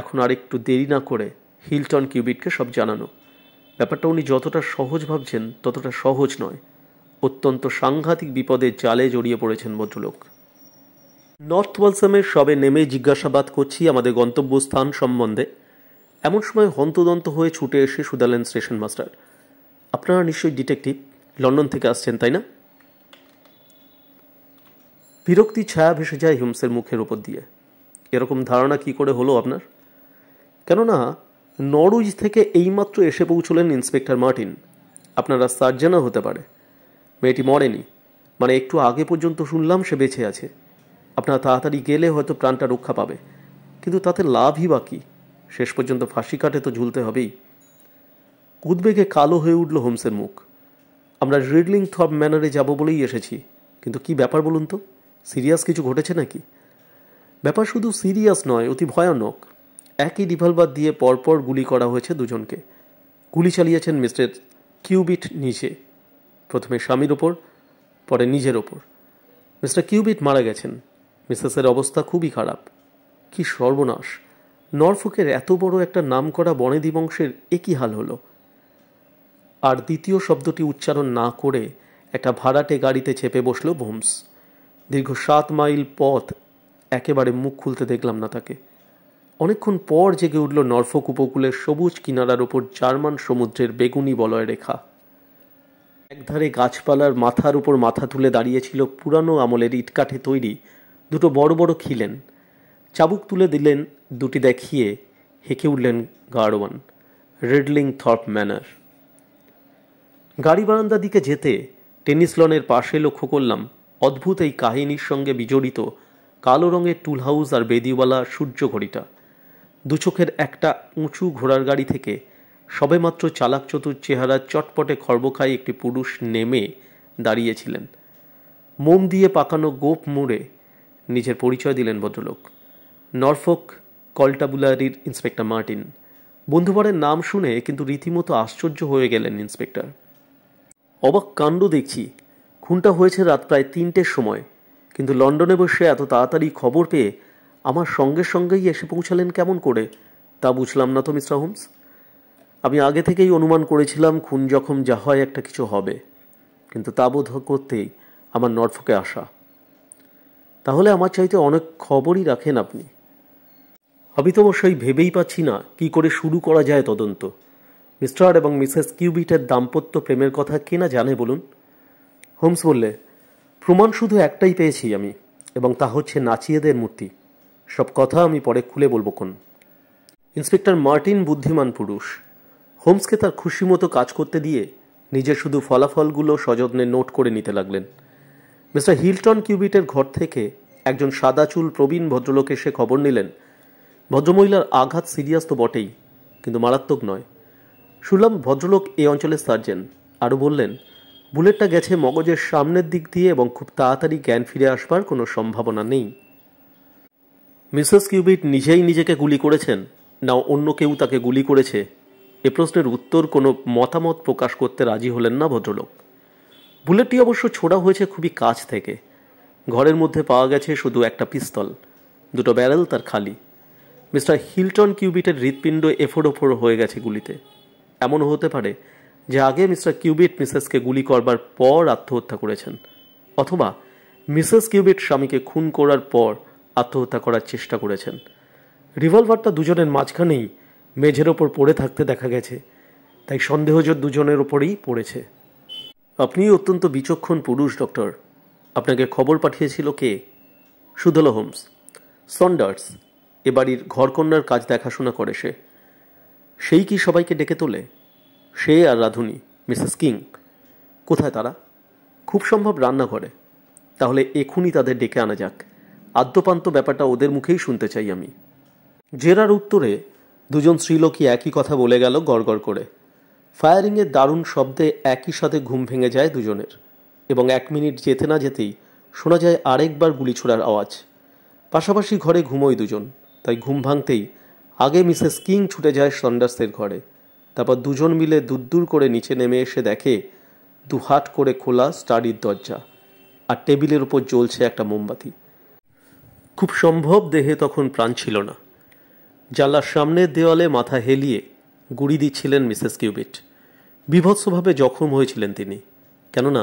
এখন আর একটু দেরি না করে হিলটন কিউবিটকে সব জানানো ব্যাপারটা উনি যতটা সহজ ভাবছেন ততটা সহজ নয় অত্যন্ত সাংঘাতিক বিপদে জালে জড়িয়ে পড়েছেন ভদ্রলোক নর্থ ওয়ালসামের সবে নেমে জিজ্ঞাসাবাদ করছি আমাদের গন্তব্যস্থান সম্বন্ধে এমন সময় হন্তদন্ত হয়ে ছুটে এসে সুদালেন স্টেশন মাস্টার আপনারা নিশ্চয়ই ডিটেকটিভ লন্ডন থেকে আসছেন তাই না বিরক্তি ছায়া ভেসে যায় হিমসের মুখের ওপর দিয়ে এরকম ধারণা কি করে হলো আপনার কেননা নরউইজ থেকে এইমাত্র এসে পৌঁছলেন ইন্সপেক্টর মার্টিন আপনারা সার্জেনও হতে পারে মেয়েটি মরেনি মানে একটু আগে পর্যন্ত শুনলাম সে বেঁচে আছে আপনারা তাড়াতাড়ি গেলে হয়তো প্রাণটা রক্ষা পাবে কিন্তু তাতে লাভই বা কী শেষ পর্যন্ত ফাঁসি কাটে তো ঝুলতে হবেই উদ্বেগে কালো হয়ে উঠল হোমসের মুখ আমরা রিডলিং থপ ম্যানারে যাব বলেই এসেছি কিন্তু কি ব্যাপার বলুন তো সিরিয়াস কিছু ঘটেছে নাকি ব্যাপার শুধু সিরিয়াস নয় অতি ভয়ানক একই রিভলভার দিয়ে পরপর গুলি করা হয়েছে দুজনকে গুলি চালিয়েছেন মিস্টার কিউবিট নিচে প্রথমে স্বামীর ওপর পরে নিজের ওপর মিস্টার কিউবিট মারা গেছেন মিসেসের অবস্থা খুবই খারাপ কি সর্বনাশ নরফোকের এত বড় একটা নাম করা বনেদি বংশের একই হাল হলো আর দ্বিতীয় শব্দটি উচ্চারণ না করে একটা ভাড়াটে গাড়িতে চেপে বসল ভোমস দীর্ঘ সাত মাইল পথ একেবারে মুখ খুলতে দেখলাম না তাকে অনেকক্ষণ পর জেগে উঠল নরফক উপকূলের সবুজ কিনারার ওপর জার্মান সমুদ্রের বেগুনি বলয় রেখা একধারে গাছপালার মাথার উপর মাথা তুলে দাঁড়িয়েছিল পুরানো আমলের ইটকাঠে তৈরি দুটো বড় বড় খিলেন চাবুক তুলে দিলেন দুটি দেখিয়ে হেঁকে উঠলেন গাড়োয়ান রেডলিং থর্প ম্যানার গাড়ি বারান্দা দিকে যেতে টেনিস লনের পাশে লক্ষ্য করলাম অদ্ভুত এই কাহিনীর সঙ্গে বিজড়িত কালো রঙের টুল হাউস আর বেদিওয়ালা সূর্য ঘড়িটা দুচোখের একটা উঁচু ঘোড়ার গাড়ি থেকে সবেমাত্র চালাক চতুর চেহারা চটপটে খর্বখাই একটি পুরুষ নেমে দাঁড়িয়েছিলেন মোম দিয়ে পাকানো গোপ মুড়ে নিজের পরিচয় দিলেন ভদ্রলোক নরফোক কলটাবুলারির ইন্সপেক্টর মার্টিন বন্ধুবারের নাম শুনে কিন্তু রীতিমতো আশ্চর্য হয়ে গেলেন ইন্সপেক্টর অবাক কাণ্ড দেখছি খুনটা হয়েছে রাত প্রায় তিনটের সময় কিন্তু লন্ডনে বসে এত তাড়াতাড়ি খবর পেয়ে আমার সঙ্গে সঙ্গেই এসে পৌঁছালেন কেমন করে তা বুঝলাম না তো মিস্টার হোমস আমি আগে থেকেই অনুমান করেছিলাম খুন জখম যা হয় একটা কিছু হবে কিন্তু তা বোধ করতেই আমার নরফকে আসা তাহলে আমার চাইতে অনেক খবরই রাখেন আপনি আমি তো অবশ্যই ভেবেই পাচ্ছি না কি করে শুরু করা যায় তদন্ত মিস্টার এবং মিসেস কিউবিটের দাম্পত্য প্রেমের কথা কে না জানে বলুন হোমস বললে প্রমাণ শুধু একটাই পেয়েছি আমি এবং তা হচ্ছে নাচিয়েদের মূর্তি সব কথা আমি পরে খুলে বলবো কোন ইন্সপেক্টর মার্টিন বুদ্ধিমান পুরুষ হোমসকে তার খুশি মতো কাজ করতে দিয়ে নিজে শুধু ফলাফলগুলো সযত্নে নোট করে নিতে লাগলেন মিস্টার হিলটন কিউবিটের ঘর থেকে একজন সাদা চুল প্রবীণ ভদ্রলোক এসে খবর নিলেন ভদ্রমহিলার আঘাত সিরিয়াস তো বটেই কিন্তু মারাত্মক নয় শুনলাম ভদ্রলোক এ অঞ্চলের সার্জেন আরও বললেন বুলেটটা গেছে মগজের সামনের দিক দিয়ে এবং খুব তাড়াতাড়ি জ্ঞান ফিরে আসবার কোনো সম্ভাবনা নেই মিসেস কিউবিট নিজেই নিজেকে গুলি করেছেন না অন্য কেউ তাকে গুলি করেছে এ প্রশ্নের উত্তর কোনো মতামত প্রকাশ করতে রাজি হলেন না ভদ্রলোক বুলেটটি অবশ্য ছোড়া হয়েছে খুবই কাছ থেকে ঘরের মধ্যে পাওয়া গেছে শুধু একটা পিস্তল দুটো ব্যারেল তার খালি মিস্টার হিলটন কিউবিটের হৃৎপিণ্ড এফোড় ওফোর হয়ে গেছে গুলিতে এমনও হতে পারে যে আগে মিস্টার কিউবিট মিসেসকে গুলি করবার পর আত্মহত্যা করেছেন অথবা মিসেস কিউবিট স্বামীকে খুন করার পর আত্মহত্যা করার চেষ্টা করেছেন রিভলভারটা দুজনের মাঝখানেই মেঝের ওপর পড়ে থাকতে দেখা গেছে তাই সন্দেহজোর দুজনের ওপরেই পড়েছে আপনি অত্যন্ত বিচক্ষণ পুরুষ ডক্টর আপনাকে খবর পাঠিয়েছিল কে সুদল হোমস সন্ডার্স এ বাড়ির ঘরকন্যার কাজ দেখাশোনা করে সে সেই কি সবাইকে ডেকে তোলে সে আর রাধুনি মিসেস কিং কোথায় তারা খুব সম্ভব রান্নাঘরে তাহলে এখনই তাদের ডেকে আনা যাক আদ্যপান্ত ব্যাপারটা ওদের মুখেই শুনতে চাই আমি জেরার উত্তরে দুজন স্ত্রীলোকই একই কথা বলে গেল গড়গড় করে ফায়ারিংয়ের দারুণ শব্দে একই সাথে ঘুম ভেঙে যায় দুজনের এবং এক মিনিট যেতে না যেতেই শোনা যায় আরেকবার গুলি ছোড়ার আওয়াজ পাশাপাশি ঘরে ঘুমোয় দুজন তাই ঘুম ভাঙতেই আগে মিসেস কিং ছুটে যায় সন্ডার্সের ঘরে তারপর দুজন মিলে দূর করে নিচে নেমে এসে দেখে দুহাট করে খোলা স্টাডির দরজা আর টেবিলের ওপর জ্বলছে একটা মোমবাতি খুব সম্ভব দেহে তখন প্রাণ ছিল না জানলার সামনের দেওয়ালে মাথা হেলিয়ে গুড়ি দিচ্ছিলেন মিসেস কিউবিট বিভৎসভাবে জখম হয়েছিলেন তিনি কেননা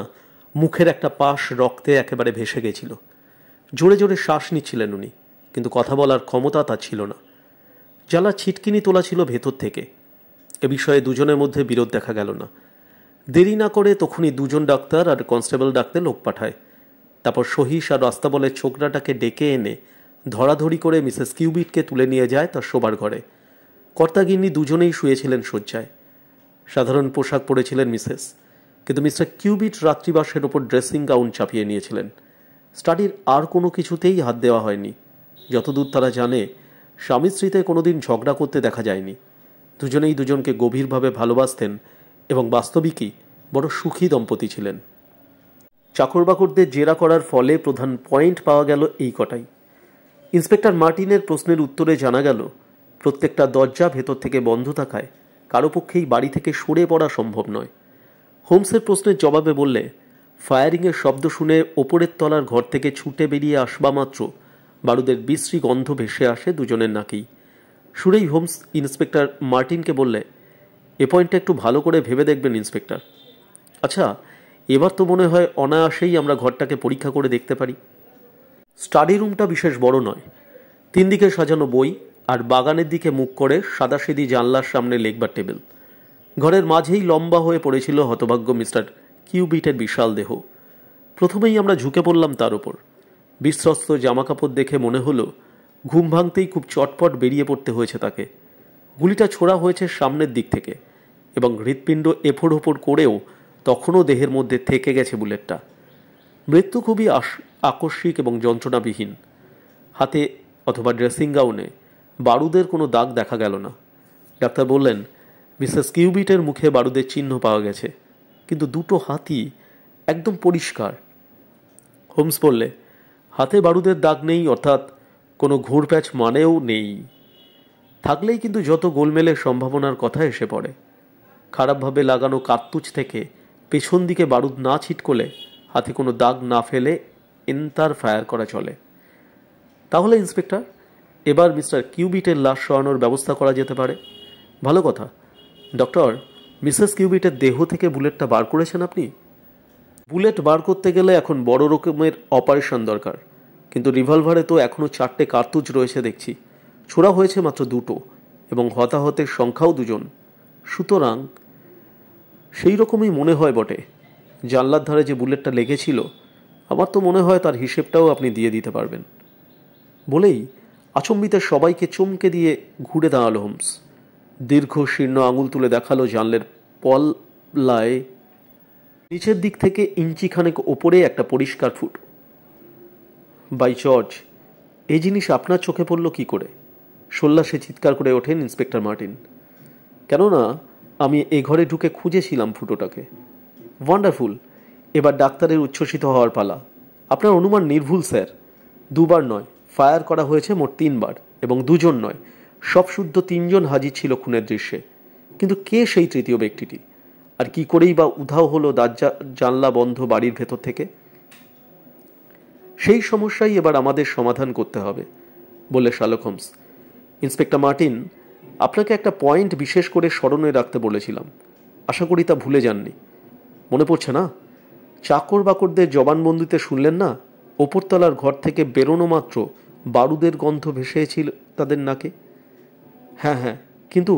মুখের একটা পাশ রক্তে একেবারে ভেসে গেছিল জোরে জোরে শ্বাস নিচ্ছিলেন উনি কিন্তু কথা বলার ক্ষমতা তা ছিল না জ্বালা ছিটকিনি তোলা ছিল ভেতর থেকে এ বিষয়ে দুজনের মধ্যে বিরোধ দেখা গেল না দেরি না করে তখনই দুজন ডাক্তার আর কনস্টেবল ডাকতে লোক পাঠায় তারপর সহিস আর রাস্তা বলে ছোকরাটাকে ডেকে এনে ধরাধরি করে মিসেস কিউবিটকে তুলে নিয়ে যায় তার শোবার ঘরে কর্তাগিন্নি দুজনেই শুয়েছিলেন শয্যায় সাধারণ পোশাক পরেছিলেন মিসেস কিন্তু মিস্টার কিউবিট রাত্রিবাসের ওপর ড্রেসিং গাউন চাপিয়ে নিয়েছিলেন স্টাডির আর কোনো কিছুতেই হাত দেওয়া হয়নি যতদূর তারা জানে স্বামী স্ত্রীতে কোনোদিন ঝগড়া করতে দেখা যায়নি দুজনেই দুজনকে গভীরভাবে ভালোবাসতেন এবং বাস্তবিকই বড় সুখী দম্পতি ছিলেন চাকরবাকরদের জেরা করার ফলে প্রধান পয়েন্ট পাওয়া গেল এই কটাই ইন্সপেক্টর মার্টিনের প্রশ্নের উত্তরে জানা গেল প্রত্যেকটা দরজা ভেতর থেকে বন্ধ থাকায় কারো পক্ষেই বাড়ি থেকে সরে পড়া সম্ভব নয় হোমসের প্রশ্নের জবাবে বললে ফায়ারিংয়ের শব্দ শুনে ওপরের তলার ঘর থেকে ছুটে বেরিয়ে আসবা মাত্র বারুদের বিশ্রী গন্ধ ভেসে আসে দুজনের নাকেই সুরেই হোমস ইন্সপেক্টর মার্টিনকে বললে এ পয়েন্টটা একটু ভালো করে ভেবে দেখবেন ইন্সপেক্টর আচ্ছা এবার তো মনে হয় অনায়াসেই আমরা ঘরটাকে পরীক্ষা করে দেখতে পারি স্টাডি রুমটা বিশেষ বড় নয় তিন দিকে সাজানো বই আর বাগানের দিকে মুখ করে সাদাসিধি জানলার সামনে লেখবার টেবিল ঘরের মাঝেই লম্বা হয়ে পড়েছিল হতভাগ্য মিস্টার কিউবিটের বিশাল দেহ প্রথমেই আমরা ঝুঁকে পড়লাম তার ওপর বিশ্বস্ত জামাকাপড় দেখে মনে হলো ঘুম ভাঙতেই খুব চটপট বেরিয়ে পড়তে হয়েছে তাকে গুলিটা ছোড়া হয়েছে সামনের দিক থেকে এবং হৃৎপিণ্ড এফোড় ওপর করেও তখনও দেহের মধ্যে থেকে গেছে বুলেটটা মৃত্যু খুবই আকস্মিক এবং যন্ত্রণাবিহীন হাতে অথবা ড্রেসিং গাউনে বারুদের কোনো দাগ দেখা গেল না ডাক্তার বললেন মিসেস কিউবিটের মুখে বারুদের চিহ্ন পাওয়া গেছে কিন্তু দুটো হাতি একদম পরিষ্কার হোমস বললে হাতে বারুদের দাগ নেই অর্থাৎ কোনো ঘুরপ্যাচ মানেও নেই থাকলেই কিন্তু যত গোলমেলের সম্ভাবনার কথা এসে পড়ে খারাপভাবে লাগানো কার্তুজ থেকে পেছন দিকে বারুদ না ছিটকলে হাতে কোনো দাগ না ফেলে এন্তার ফায়ার করা চলে তাহলে ইন্সপেক্টর এবার মিস্টার কিউবিটের লাশ সরানোর ব্যবস্থা করা যেতে পারে ভালো কথা ডক্টর মিসেস কিউবিটের দেহ থেকে বুলেটটা বার করেছেন আপনি বুলেট বার করতে গেলে এখন বড় রকমের অপারেশন দরকার কিন্তু রিভলভারে তো এখনও চারটে কার্তুজ রয়েছে দেখছি ছোড়া হয়েছে মাত্র দুটো এবং হতাহতের সংখ্যাও দুজন সুতরাং সেই রকমই মনে হয় বটে জানলার ধারে যে বুলেটটা লেগেছিল আমার তো মনে হয় তার হিসেবটাও আপনি দিয়ে দিতে পারবেন বলেই আচম্বিতে সবাইকে চমকে দিয়ে ঘুরে দাঁড়ালো হোমস দীর্ঘ শীর্ণ আঙুল তুলে দেখালো জানলের পল্লায় নিচের দিক থেকে ইঞ্চিখানেক ওপরে একটা পরিষ্কার ফুট বাই জর্জ এই জিনিস আপনার চোখে পড়ল কি করে সে চিৎকার করে ওঠেন ইন্সপেক্টর মার্টিন কেননা আমি এ ঘরে ঢুকে খুঁজেছিলাম ফুটোটাকে ওয়ান্ডারফুল এবার ডাক্তারের উচ্ছ্বসিত হওয়ার পালা আপনার অনুমান নির্ভুল স্যার দুবার নয় ফায়ার করা হয়েছে মোট তিনবার এবং দুজন নয় সব শুদ্ধ তিনজন হাজির ছিল খুনের দৃশ্যে কিন্তু কে সেই তৃতীয় ব্যক্তিটি আর কি করেই বা উধাও হলো দরজা জানলা বন্ধ বাড়ির ভেতর থেকে সেই সমস্যাই এবার আমাদের সমাধান করতে হবে বলে শালক হোমস ইন্সপেক্টর মার্টিন আপনাকে একটা পয়েন্ট বিশেষ করে স্মরণে রাখতে বলেছিলাম আশা করি তা ভুলে যাননি মনে পড়ছে না চাকর বাকরদের জবানবন্দিতে শুনলেন না ওপরতলার ঘর থেকে বেরোনো মাত্র বারুদের গন্ধ ভেসেছিল তাদের নাকে হ্যাঁ হ্যাঁ কিন্তু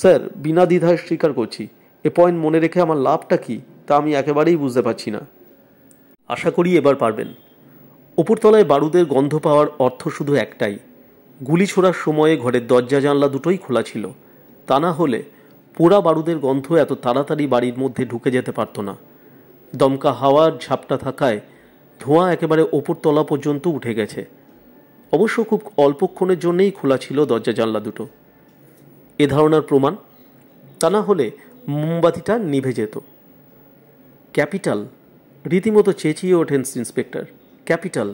স্যার বিনা দ্বিধায় স্বীকার করছি এ পয়েন্ট মনে রেখে আমার লাভটা কি তা আমি একেবারেই বুঝতে পারছি না আশা করি এবার পারবেন ওপরতলায় বারুদের গন্ধ পাওয়ার অর্থ শুধু একটাই গুলি ছোড়ার সময়ে ঘরের দরজা জানলা দুটোই খোলা ছিল তা না হলে পোড়া বারুদের গন্ধ এত তাড়াতাড়ি বাড়ির মধ্যে ঢুকে যেতে পারত না দমকা হাওয়ার ঝাপটা থাকায় ধোঁয়া একেবারে ওপরতলা পর্যন্ত উঠে গেছে অবশ্য খুব অল্পক্ষণের জন্যেই খোলা ছিল দরজা জানলা দুটো এ ধারণার প্রমাণ তা না হলে মোমবাতিটা নিভে যেত ক্যাপিটাল রীতিমতো চেঁচিয়ে ওঠেন ইন্সপেক্টর ক্যাপিটাল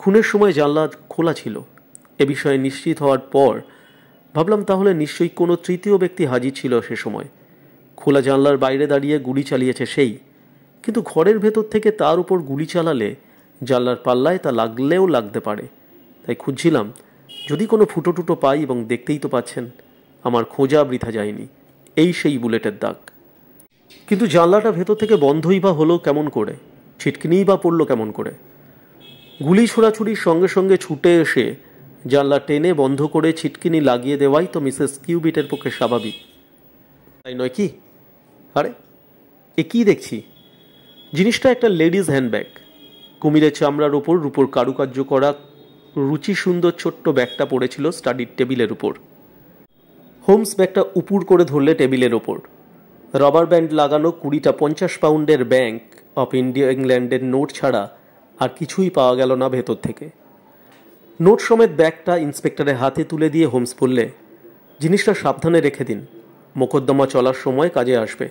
খুনের সময় জানলা খোলা ছিল এ বিষয়ে নিশ্চিত হওয়ার পর ভাবলাম তাহলে নিশ্চয়ই কোনো তৃতীয় ব্যক্তি হাজির ছিল সে সময় খোলা জানলার বাইরে দাঁড়িয়ে গুলি চালিয়েছে সেই কিন্তু ঘরের ভেতর থেকে তার উপর গুলি চালালে জানলার পাল্লায় তা লাগলেও লাগতে পারে তাই খুঁজছিলাম যদি কোনো ফুটো টুটো পাই এবং দেখতেই তো পাচ্ছেন আমার খোঁজা বৃথা যায়নি এই সেই বুলেটের দাগ কিন্তু জানলাটা ভেতর থেকে বন্ধই বা হলো কেমন করে ছিটকিনিই বা পড়লো কেমন করে গুলি ছোড়াছুরির সঙ্গে সঙ্গে ছুটে এসে জানলা টেনে বন্ধ করে ছিটকিনি লাগিয়ে দেওয়াই তো মিসেস কিউবিটের পক্ষে স্বাভাবিক তাই নয় কি আরে এ কি দেখছি জিনিসটা একটা লেডিস হ্যান্ডব্যাগ কুমিরের চামড়ার ওপর রূপোর কারুকার্য করা রুচি সুন্দর ছোট্ট ব্যাগটা পড়েছিল স্টাডির টেবিলের উপর হোমস ব্যাগটা উপুর করে ধরলে টেবিলের ওপর রবার ব্যান্ড লাগানো কুড়িটা পঞ্চাশ পাউন্ডের ব্যাংক অফ ইন্ডিয়া ইংল্যান্ডের নোট ছাড়া আর কিছুই পাওয়া গেল না ভেতর থেকে নোট সমেত ব্যাগটা ইন্সপেক্টরের হাতে তুলে দিয়ে হোমস বললে জিনিসটা সাবধানে রেখে দিন মোকদ্দমা চলার সময় কাজে আসবে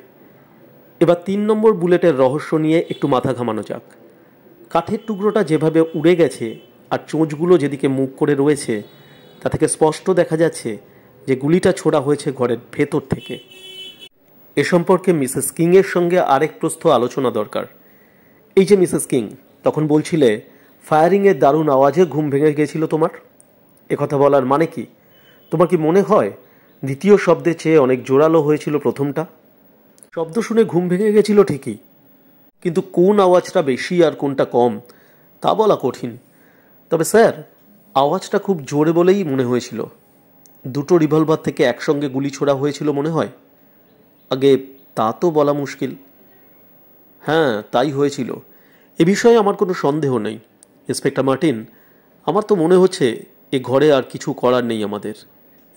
এবার তিন নম্বর বুলেটের রহস্য নিয়ে একটু মাথা ঘামানো যাক কাঠের টুকরোটা যেভাবে উড়ে গেছে আর চোঁচগুলো যেদিকে মুখ করে রয়েছে তা থেকে স্পষ্ট দেখা যাচ্ছে যে গুলিটা ছোড়া হয়েছে ঘরের ভেতর থেকে এ সম্পর্কে মিসেস কিংয়ের সঙ্গে আরেক প্রস্থ আলোচনা দরকার এই যে মিসেস কিং তখন বলছিলে ফায়ারিংয়ের দারুণ আওয়াজে ঘুম ভেঙে গেছিল তোমার একথা বলার মানে কি তোমার কি মনে হয় দ্বিতীয় শব্দের চেয়ে অনেক জোরালো হয়েছিল প্রথমটা শব্দ শুনে ঘুম ভেঙে গেছিল ঠিকই কিন্তু কোন আওয়াজটা বেশি আর কোনটা কম তা বলা কঠিন তবে স্যার আওয়াজটা খুব জোরে বলেই মনে হয়েছিল দুটো রিভলভার থেকে একসঙ্গে গুলি ছোড়া হয়েছিল মনে হয় আগে তা তো বলা মুশকিল হ্যাঁ তাই হয়েছিল এ বিষয়ে আমার কোনো সন্দেহ নেই ইন্সপেক্টর মার্টিন আমার তো মনে হচ্ছে এ ঘরে আর কিছু করার নেই আমাদের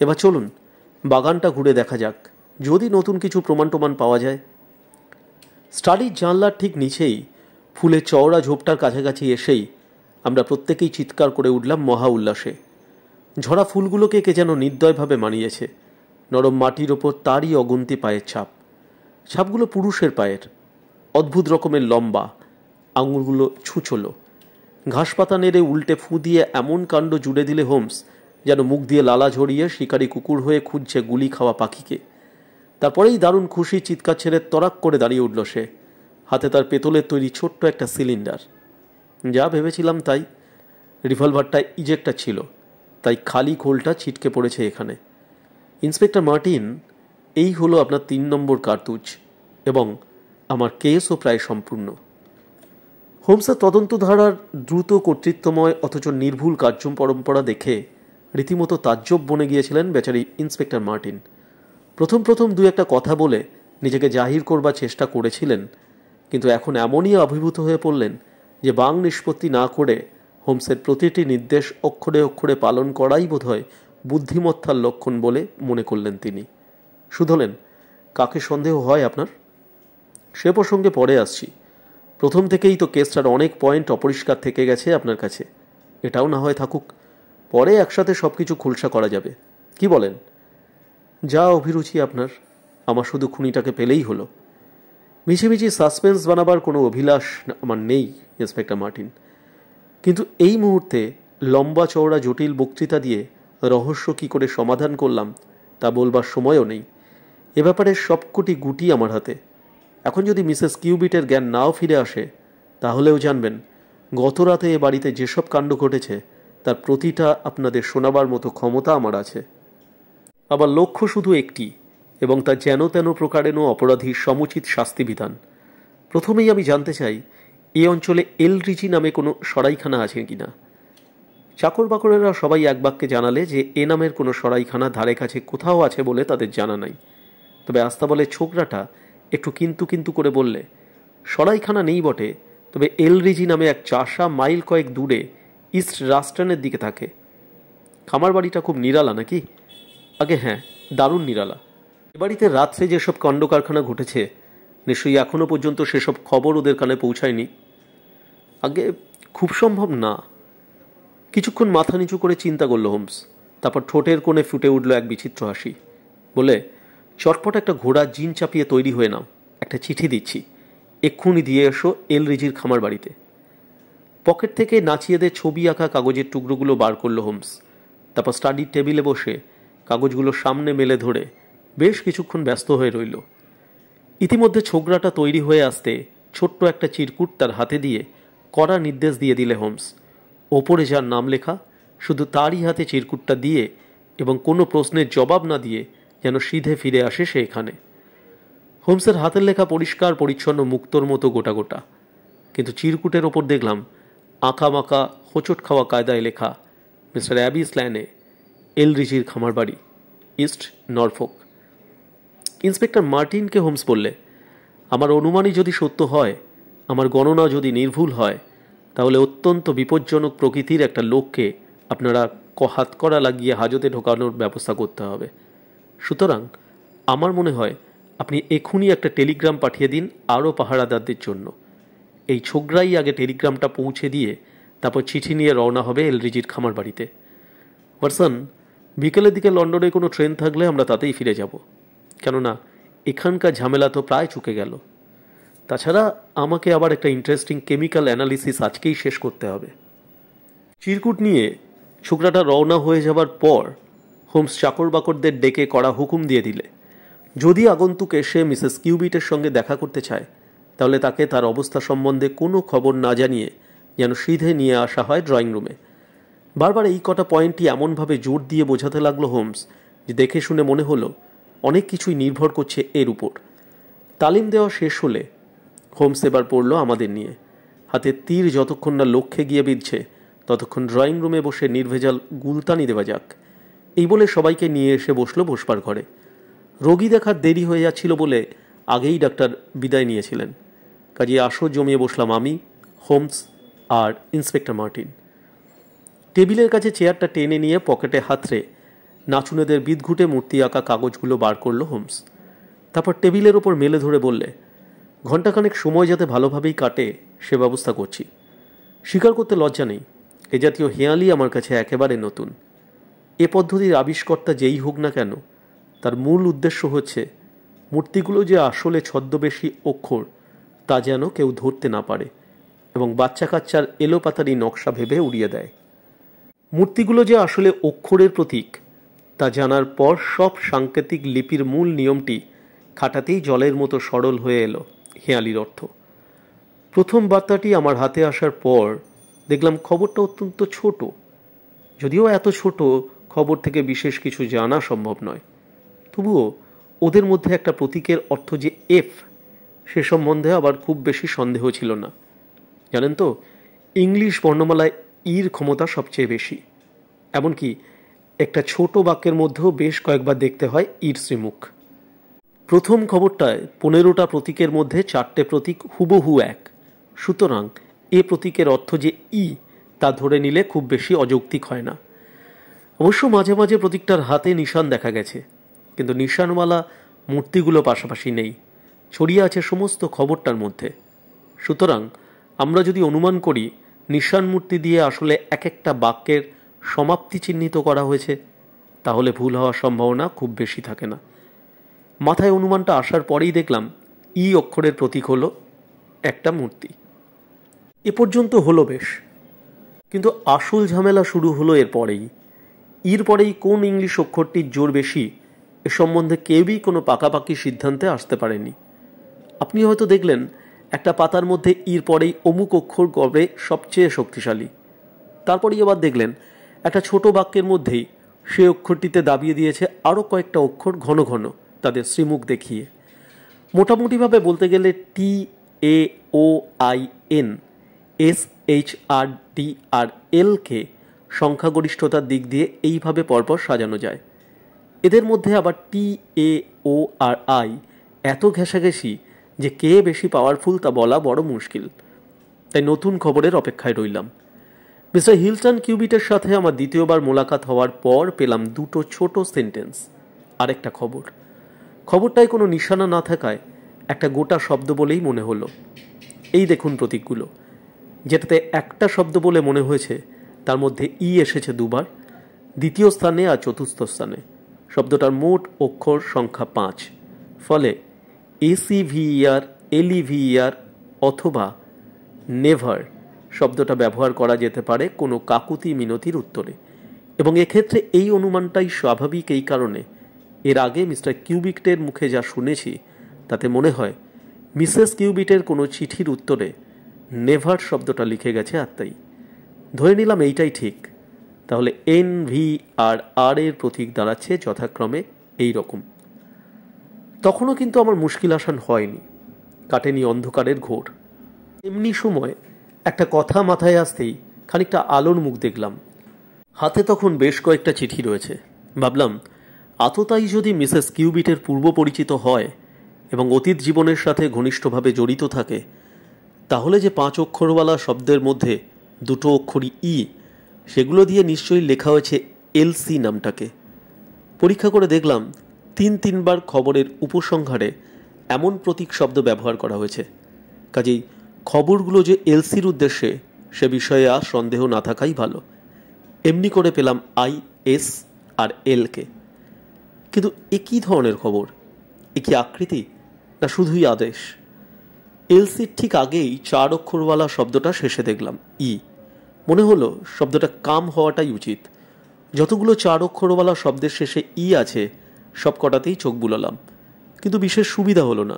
এবার চলুন বাগানটা ঘুরে দেখা যাক যদি নতুন কিছু প্রমাণ টমান পাওয়া যায় স্টাডির জানলার ঠিক নিচেই ফুলের চওড়া ঝোপটার কাছাকাছি এসেই আমরা প্রত্যেকেই চিৎকার করে উঠলাম মহা উল্লাসে ঝরা ফুলগুলোকে কে যেন নির্দয়ভাবে মানিয়েছে নরম মাটির ওপর তারই অগুন্তি পায়ের ছাপ ছাপগুলো পুরুষের পায়ের অদ্ভুত রকমের লম্বা আঙুলগুলো ছুঁচলো ঘাসপাতা নেড়ে উল্টে ফু দিয়ে এমন কাণ্ড জুড়ে দিলে হোমস যেন মুখ দিয়ে লালা ঝরিয়ে শিকারি কুকুর হয়ে খুঁজছে গুলি খাওয়া পাখিকে তারপরেই দারুণ খুশি চিৎকার ছেড়ে তরাক করে দাঁড়িয়ে উঠল সে হাতে তার পেতলের তৈরি ছোট্ট একটা সিলিন্ডার যা ভেবেছিলাম তাই রিভলভারটা ইজেক্টা ছিল তাই খালি খোলটা ছিটকে পড়েছে এখানে ইন্সপেক্টর মার্টিন এই হলো আপনার তিন নম্বর কার্তুজ এবং আমার কেসও প্রায় সম্পূর্ণ তদন্ত তদন্তধারার দ্রুত কর্তৃত্বময় অথচ নির্ভুল কার্য পরম্পরা দেখে রীতিমতো তাজ্জব বনে গিয়েছিলেন বেচারি ইন্সপেক্টর মার্টিন প্রথম প্রথম দু একটা কথা বলে নিজেকে জাহির করবার চেষ্টা করেছিলেন কিন্তু এখন এমনই আবির্ভূত হয়ে পড়লেন যে বাং নিষ্পত্তি না করে হোমসের প্রতিটি নির্দেশ অক্ষরে অক্ষরে পালন করাই বোধহয় বুদ্ধিমত্তার লক্ষণ বলে মনে করলেন তিনি শুধলেন কাকে সন্দেহ হয় আপনার সে প্রসঙ্গে পরে আসছি প্রথম থেকেই তো কেসটার অনেক পয়েন্ট অপরিষ্কার থেকে গেছে আপনার কাছে এটাও না হয় থাকুক পরে একসাথে সব কিছু খুলসা করা যাবে কি বলেন যা অভিরুচি আপনার আমার শুধু খুনিটাকে পেলেই হলো মিছিমিছি সাসপেন্স বানাবার কোনো অভিলাষ আমার নেই ইন্সপেক্টর মার্টিন কিন্তু এই মুহূর্তে লম্বা চওড়া জটিল বক্তৃতা দিয়ে রহস্য কি করে সমাধান করলাম তা বলবার সময়ও নেই এ ব্যাপারে সবকটি গুটি আমার হাতে এখন যদি মিসেস কিউবিটের জ্ঞান নাও ফিরে আসে তাহলেও জানবেন গত রাতে এ বাড়িতে যেসব কাণ্ড ঘটেছে তার প্রতিটা আপনাদের শোনাবার মতো ক্ষমতা আমার আছে আবার লক্ষ্য শুধু একটি এবং তা যেন তেন প্রকারেণ অপরাধী সমুচিত শাস্তিবিধান প্রথমেই আমি জানতে চাই এ অঞ্চলে এলরিজি নামে কোনো সরাইখানা আছে কিনা চাকর বাকরেরা সবাই এক বাক্যে জানালে যে এ নামের কোনো সরাইখানা ধারে কাছে কোথাও আছে বলে তাদের জানা নাই তবে আস্তাবলের ছোকরাটা একটু কিন্তু কিন্তু করে বললে সরাইখানা নেই বটে তবে এলরিজি নামে এক চাষা মাইল কয়েক দূরে ইস্ট রাস্টানের দিকে থাকে খামার বাড়িটা খুব নিরালা নাকি আগে হ্যাঁ দারুণ নিরালা বাড়িতে রাত্রে যেসব কাণ্ড কারখানা ঘটেছে নিশ্চয়ই এখনও পর্যন্ত সেসব খবর ওদের কানে পৌঁছায়নি আগে খুব সম্ভব না কিছুক্ষণ মাথা নিচু করে চিন্তা করল হোমস তারপর ঠোঁটের কোণে ফুটে উঠল এক বিচিত্র হাসি বলে চটপট একটা ঘোড়া জিন চাপিয়ে তৈরি হয়ে নাও একটা চিঠি দিচ্ছি এক্ষুনি দিয়ে এসো এলরিজির খামার বাড়িতে পকেট থেকে নাচিয়েদের ছবি আঁকা কাগজের টুকরোগুলো বার করলো হোমস তারপর স্টাডি টেবিলে বসে কাগজগুলো সামনে মেলে ধরে বেশ কিছুক্ষণ ব্যস্ত হয়ে রইল ইতিমধ্যে ছোকরাটা তৈরি হয়ে আসতে ছোট্ট একটা চিরকুট তার হাতে দিয়ে কড়া নির্দেশ দিয়ে দিলে হোমস ওপরে যার নাম লেখা শুধু তারই হাতে চিরকুটটা দিয়ে এবং কোনো প্রশ্নের জবাব না দিয়ে যেন সিধে ফিরে আসে সে এখানে হোমসের হাতের লেখা পরিষ্কার পরিচ্ছন্ন মুক্তর মতো গোটা গোটা কিন্তু চিরকুটের ওপর দেখলাম আঁকা মাকা হোঁচট খাওয়া কায়দায় লেখা মিস্টার অ্যাবিস ল্যানে এলরিজির খামারবাড়ি ইস্ট নরফোক ইন্সপেক্টর মার্টিনকে হোমস বললে আমার অনুমানই যদি সত্য হয় আমার গণনা যদি নির্ভুল হয় তাহলে অত্যন্ত বিপজ্জনক প্রকৃতির একটা লোককে আপনারা কহাত করা লাগিয়ে হাজতে ঢোকানোর ব্যবস্থা করতে হবে সুতরাং আমার মনে হয় আপনি এখনই একটা টেলিগ্রাম পাঠিয়ে দিন আরও পাহারাদারদের জন্য এই ছোকরাই আগে টেলিগ্রামটা পৌঁছে দিয়ে তারপর চিঠি নিয়ে রওনা হবে এলরিজির খামার বাড়িতে ভার্সন বিকেলের দিকে লন্ডনে কোনো ট্রেন থাকলে আমরা তাতেই ফিরে যাবো কেননা এখানকার ঝামেলা তো প্রায় চুকে গেল তাছাড়া আমাকে আবার একটা ইন্টারেস্টিং কেমিক্যাল অ্যানালিসিস আজকেই শেষ করতে হবে চিরকুট নিয়ে ছোকরাটা রওনা হয়ে যাবার পর হোমস চাকর বাকরদের ডেকে করা হুকুম দিয়ে দিলে যদি আগন্তুক এসে মিসেস কিউবিটের সঙ্গে দেখা করতে চায় তাহলে তাকে তার অবস্থা সম্বন্ধে কোনো খবর না জানিয়ে যেন সিধে নিয়ে আসা হয় ড্রয়িং রুমে বারবার এই কটা পয়েন্টটি এমনভাবে জোর দিয়ে বোঝাতে লাগলো হোমস যে দেখে শুনে মনে হলো অনেক কিছুই নির্ভর করছে এর উপর তালিম দেওয়া শেষ হলে হোম সেবার পড়ল আমাদের নিয়ে হাতে তীর যতক্ষণ না লক্ষ্যে গিয়ে বিঁধছে ততক্ষণ ড্রয়িং রুমে বসে নির্ভেজাল গুলতানি দেওয়া যাক এই বলে সবাইকে নিয়ে এসে বসলো বসবার ঘরে রোগী দেখার দেরি হয়ে যাচ্ছিল বলে আগেই ডাক্তার বিদায় নিয়েছিলেন কাজে আসর জমিয়ে বসলাম আমি হোমস আর ইন্সপেক্টর মার্টিন টেবিলের কাছে চেয়ারটা টেনে নিয়ে পকেটে হাতরে নাচুনেদের বিদঘুটে মূর্তি আঁকা কাগজগুলো বার করল হোমস তারপর টেবিলের ওপর মেলে ধরে বললে ঘণ্টাখানেক সময় যাতে ভালোভাবেই কাটে সে ব্যবস্থা করছি স্বীকার করতে লজ্জা নেই এ জাতীয় হেয়ালি আমার কাছে একেবারে নতুন এ পদ্ধতির আবিষ্কর্তা যেই হোক না কেন তার মূল উদ্দেশ্য হচ্ছে মূর্তিগুলো যে আসলে ছদ্মবেশী অক্ষর তা যেন কেউ ধরতে না পারে এবং বাচ্চা কাচ্চার এলোপাতারি নকশা ভেবে উড়িয়ে দেয় মূর্তিগুলো যে আসলে অক্ষরের প্রতীক তা জানার পর সব সাংকেতিক লিপির মূল নিয়মটি খাটাতেই জলের মতো সরল হয়ে এলো হেঁয়ালির অর্থ প্রথম বার্তাটি আমার হাতে আসার পর দেখলাম খবরটা অত্যন্ত ছোট যদিও এত ছোট খবর থেকে বিশেষ কিছু জানা সম্ভব নয় তবুও ওদের মধ্যে একটা প্রতীকের অর্থ যে এফ সে সম্বন্ধে আবার খুব বেশি সন্দেহ ছিল না জানেন তো ইংলিশ বর্ণমালায় ইর ক্ষমতা সবচেয়ে বেশি এমনকি একটা ছোট বাক্যের মধ্যেও বেশ কয়েকবার দেখতে হয় ঈর্ষিমুখ প্রথম খবরটায় পনেরোটা প্রতীকের মধ্যে চারটে প্রতীক হুবহু এক সুতরাং এ প্রতীকের অর্থ যে ই তা ধরে নিলে খুব বেশি অযৌক্তিক হয় না অবশ্য মাঝে মাঝে প্রতীকটার হাতে নিশান দেখা গেছে কিন্তু নিশানওয়ালা মূর্তিগুলো পাশাপাশি নেই ছড়িয়ে আছে সমস্ত খবরটার মধ্যে সুতরাং আমরা যদি অনুমান করি নিশান মূর্তি দিয়ে আসলে এক একটা বাক্যের সমাপ্তি চিহ্নিত করা হয়েছে তাহলে ভুল হওয়ার সম্ভাবনা খুব বেশি থাকে না মাথায় অনুমানটা আসার পরেই দেখলাম ই অক্ষরের প্রতীক হলো একটা মূর্তি এ পর্যন্ত হলো বেশ কিন্তু আসল ঝামেলা শুরু হলো এর পরেই ইর পরেই কোন ইংলিশ অক্ষরটির জোর বেশি এ সম্বন্ধে কেউই কোনো পাকাপাকি সিদ্ধান্তে আসতে পারেনি আপনি হয়তো দেখলেন একটা পাতার মধ্যে ইর পরেই অমুক অক্ষর গবে সবচেয়ে শক্তিশালী তারপরেই আবার দেখলেন একটা ছোট বাক্যের মধ্যেই সে অক্ষরটিতে দাবিয়ে দিয়েছে আরও কয়েকটা অক্ষর ঘন ঘন তাদের শ্রীমুখ দেখিয়ে মোটামুটিভাবে বলতে গেলে T A O I N S H R T R এলকে সংখ্যাগরিষ্ঠতার দিক দিয়ে এইভাবে পরপর সাজানো যায় এদের মধ্যে আবার টি এ ও আর আই এত ঘেঁষাঘেঁষি যে কে বেশি পাওয়ারফুল তা বলা বড় মুশকিল তাই নতুন খবরের অপেক্ষায় রইলাম মিস্টার হিলটন কিউবিটের সাথে আমার দ্বিতীয়বার মোলাকাত হওয়ার পর পেলাম দুটো ছোট সেন্টেন্স আরেকটা খবর খবরটায় কোনো নিশানা না থাকায় একটা গোটা শব্দ বলেই মনে হলো এই দেখুন প্রতীকগুলো যেটাতে একটা শব্দ বলে মনে হয়েছে তার মধ্যে ই এসেছে দুবার দ্বিতীয় স্থানে আর চতুর্থ স্থানে শব্দটার মোট অক্ষর সংখ্যা পাঁচ ফলে এসিভিইআর এলিভিইআর অথবা নেভার শব্দটা ব্যবহার করা যেতে পারে কোনো কাকুতি মিনতির উত্তরে এবং এক্ষেত্রে এই অনুমানটাই স্বাভাবিক এই কারণে এর আগে মিস্টার কিউবিক্টের মুখে যা শুনেছি তাতে মনে হয় মিসেস কিউবিটের কোনো চিঠির উত্তরে নেভার শব্দটা লিখে গেছে আত্মাই ধরে নিলাম এইটাই ঠিক তাহলে এন ভি আর আর এর প্রতীক দাঁড়াচ্ছে যথাক্রমে এই রকম তখনও কিন্তু আমার মুশকিল আসান হয়নি কাটেনি অন্ধকারের ঘোর এমনি সময় একটা কথা মাথায় আসতেই খানিকটা আলোর মুখ দেখলাম হাতে তখন বেশ কয়েকটা চিঠি রয়েছে ভাবলাম আততাই যদি মিসেস কিউবিটের পূর্ব পরিচিত হয় এবং অতীত জীবনের সাথে ঘনিষ্ঠভাবে জড়িত থাকে তাহলে যে পাঁচ অক্ষরওয়ালা শব্দের মধ্যে দুটো অক্ষরই ই সেগুলো দিয়ে নিশ্চয়ই লেখা হয়েছে এলসি নামটাকে পরীক্ষা করে দেখলাম তিন তিনবার খবরের উপসংহারে এমন প্রতীক শব্দ ব্যবহার করা হয়েছে কাজেই খবরগুলো যে এলসির উদ্দেশ্যে সে বিষয়ে আর সন্দেহ না থাকাই ভালো এমনি করে পেলাম আই এস আর এলকে কিন্তু এ কী ধরনের খবর এ কি আকৃতি না শুধুই আদেশ এলসির ঠিক আগেই চার অক্ষরওয়ালা শব্দটা শেষে দেখলাম ই মনে হলো শব্দটা কাম হওয়াটাই উচিত যতগুলো চার অক্ষরওয়ালা শব্দের শেষে ই আছে সব কটাতেই চোখ বুলালাম কিন্তু বিশেষ সুবিধা হলো না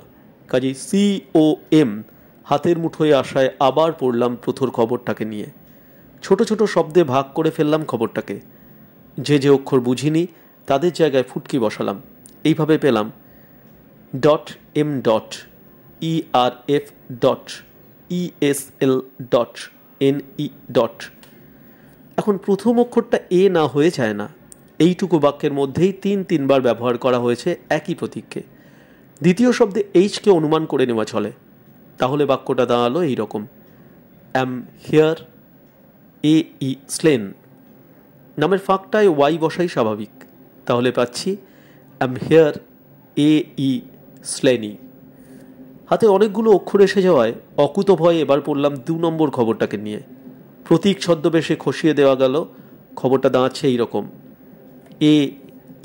কাজেই সি ও এম হাতের মুঠোয় আশায় আবার পড়লাম প্রথর খবরটাকে নিয়ে ছোট ছোট শব্দে ভাগ করে ফেললাম খবরটাকে যে যে অক্ষর বুঝিনি তাদের জায়গায় ফুটকি বসালাম এইভাবে পেলাম dot M dot E R F dot E S L dot N E dot এখন প্রথম অক্ষরটা এ না হয়ে যায় না এইটুকু বাক্যের মধ্যেই তিন তিনবার ব্যবহার করা হয়েছে একই প্রতীককে দ্বিতীয় শব্দে এইচকে অনুমান করে নেওয়া চলে তাহলে বাক্যটা দাঁড়ালো এইরকম অ্যাম হেয়ার এ ই স্লেন নামের ফাঁকটায় ওয়াই বসাই স্বাভাবিক তাহলে পাচ্ছি অ্যাম হেয়ার এ ই স্লেনি হাতে অনেকগুলো অক্ষর এসে যাওয়ায় অকুত ভয়ে এবার পড়লাম দু নম্বর খবরটাকে নিয়ে প্রতীক ছদ্মবেশে খসিয়ে দেওয়া গেল খবরটা দাঁড়াচ্ছে এইরকম এ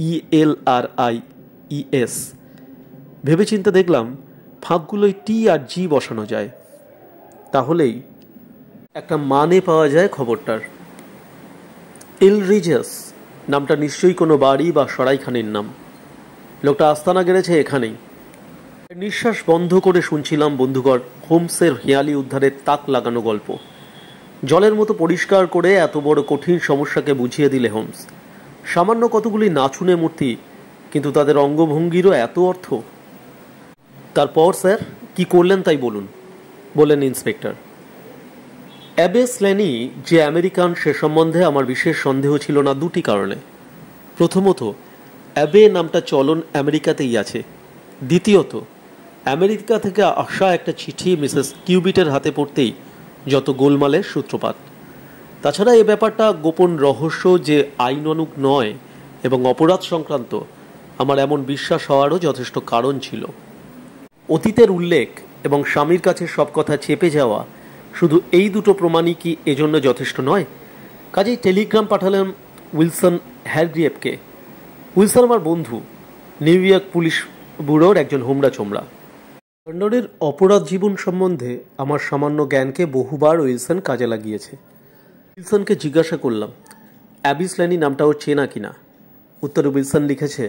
ই এল আর আই ইএস ভেবেচিন্তে দেখলাম ফাঁকগুলোয় টি আর জি বসানো যায় তাহলেই একটা মানে পাওয়া যায় খবরটার ইলরিজাস নামটা নিশ্চয়ই কোনো বাড়ি বা সরাইখানির নাম লোকটা আস্তানা গেড়েছে এখানেই নিঃশ্বাস বন্ধ করে শুনছিলাম বন্ধুগর হোমসের হিয়ালি উদ্ধারের তাক লাগানো গল্প জলের মতো পরিষ্কার করে এত বড় কঠিন সমস্যাকে বুঝিয়ে দিলে হোমস সামান্য কতগুলি নাচুনে মূর্তি কিন্তু তাদের অঙ্গভঙ্গিরও এত অর্থ তারপর স্যার কি করলেন তাই বলুন বললেন ইন্সপেক্টর অ্যাবেস ল্যানি যে আমেরিকান সে সম্বন্ধে আমার বিশেষ সন্দেহ ছিল না দুটি কারণে প্রথমত অ্যাবে নামটা চলন আমেরিকাতেই আছে দ্বিতীয়ত আমেরিকা থেকে আসা একটা চিঠি মিসেস কিউবিটের হাতে পড়তেই যত গোলমালের সূত্রপাত তাছাড়া এ ব্যাপারটা গোপন রহস্য যে আইন অনুক নয় এবং অপরাধ সংক্রান্ত আমার এমন বিশ্বাস হওয়ারও যথেষ্ট কারণ ছিল অতীতের উল্লেখ এবং স্বামীর কাছে সব কথা চেপে যাওয়া শুধু এই দুটো প্রমাণই কি এজন্য যথেষ্ট নয় কাজেই টেলিগ্রাম পাঠালাম উইলসন হ্যারগ্রিয়েপকে উইলসন আমার বন্ধু নিউ ইয়র্ক পুলিশ ব্যুরোর একজন হোমরা চোমরা লন্ডনের অপরাধ জীবন সম্বন্ধে আমার সামান্য জ্ঞানকে বহুবার উইলসন কাজে লাগিয়েছে উইলসনকে জিজ্ঞাসা করলাম অ্যাবিস ল্যানি নামটা ওর চেনা কিনা উত্তরে উইলসন লিখেছে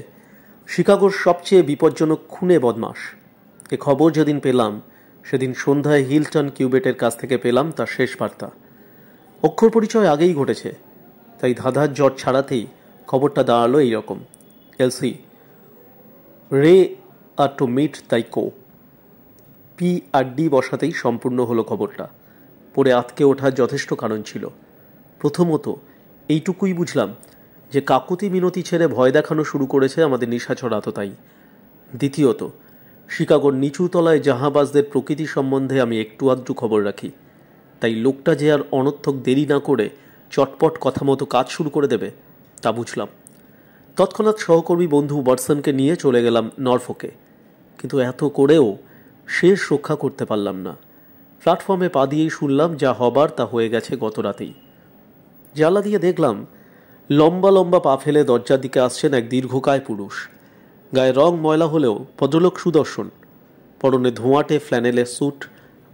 শিকাগোর সবচেয়ে বিপজ্জনক খুনে বদমাস এ খবর যেদিন পেলাম সেদিন সন্ধ্যায় হিলটন কিউবেটের কাছ থেকে পেলাম তার শেষ বার্তা অক্ষর পরিচয় আগেই ঘটেছে তাই ধাঁধার জট ছাড়াতেই খবরটা দাঁড়ালো এইরকম এলসি রে আর টু মিট তাই কো পি আর ডি বসাতেই সম্পূর্ণ হলো খবরটা পরে আতকে ওঠার যথেষ্ট কারণ ছিল প্রথমত এইটুকুই বুঝলাম যে কাকুতি মিনতি ছেড়ে ভয় দেখানো শুরু করেছে আমাদের নিশাচর আততাই দ্বিতীয়ত শিকাগোর নিচুতলায় জাহাবাজদের প্রকৃতি সম্বন্ধে আমি একটু আধটু খবর রাখি তাই লোকটা যে আর অনর্থক দেরি না করে চটপট কথা মতো কাজ শুরু করে দেবে তা বুঝলাম তৎক্ষণাৎ সহকর্মী বন্ধু বার্সনকে নিয়ে চলে গেলাম নরফোকে কিন্তু এত করেও শেষ রক্ষা করতে পারলাম না প্ল্যাটফর্মে পা দিয়েই শুনলাম যা হবার তা হয়ে গেছে গত রাতেই জ্বালা দিয়ে দেখলাম লম্বা লম্বা পা ফেলে দরজার দিকে আসছেন এক দীর্ঘকায় পুরুষ গায়ে রং ময়লা হলেও ভদ্রলোক সুদর্শন পরনে ধোঁয়াটে ফ্ল্যানেলের স্যুট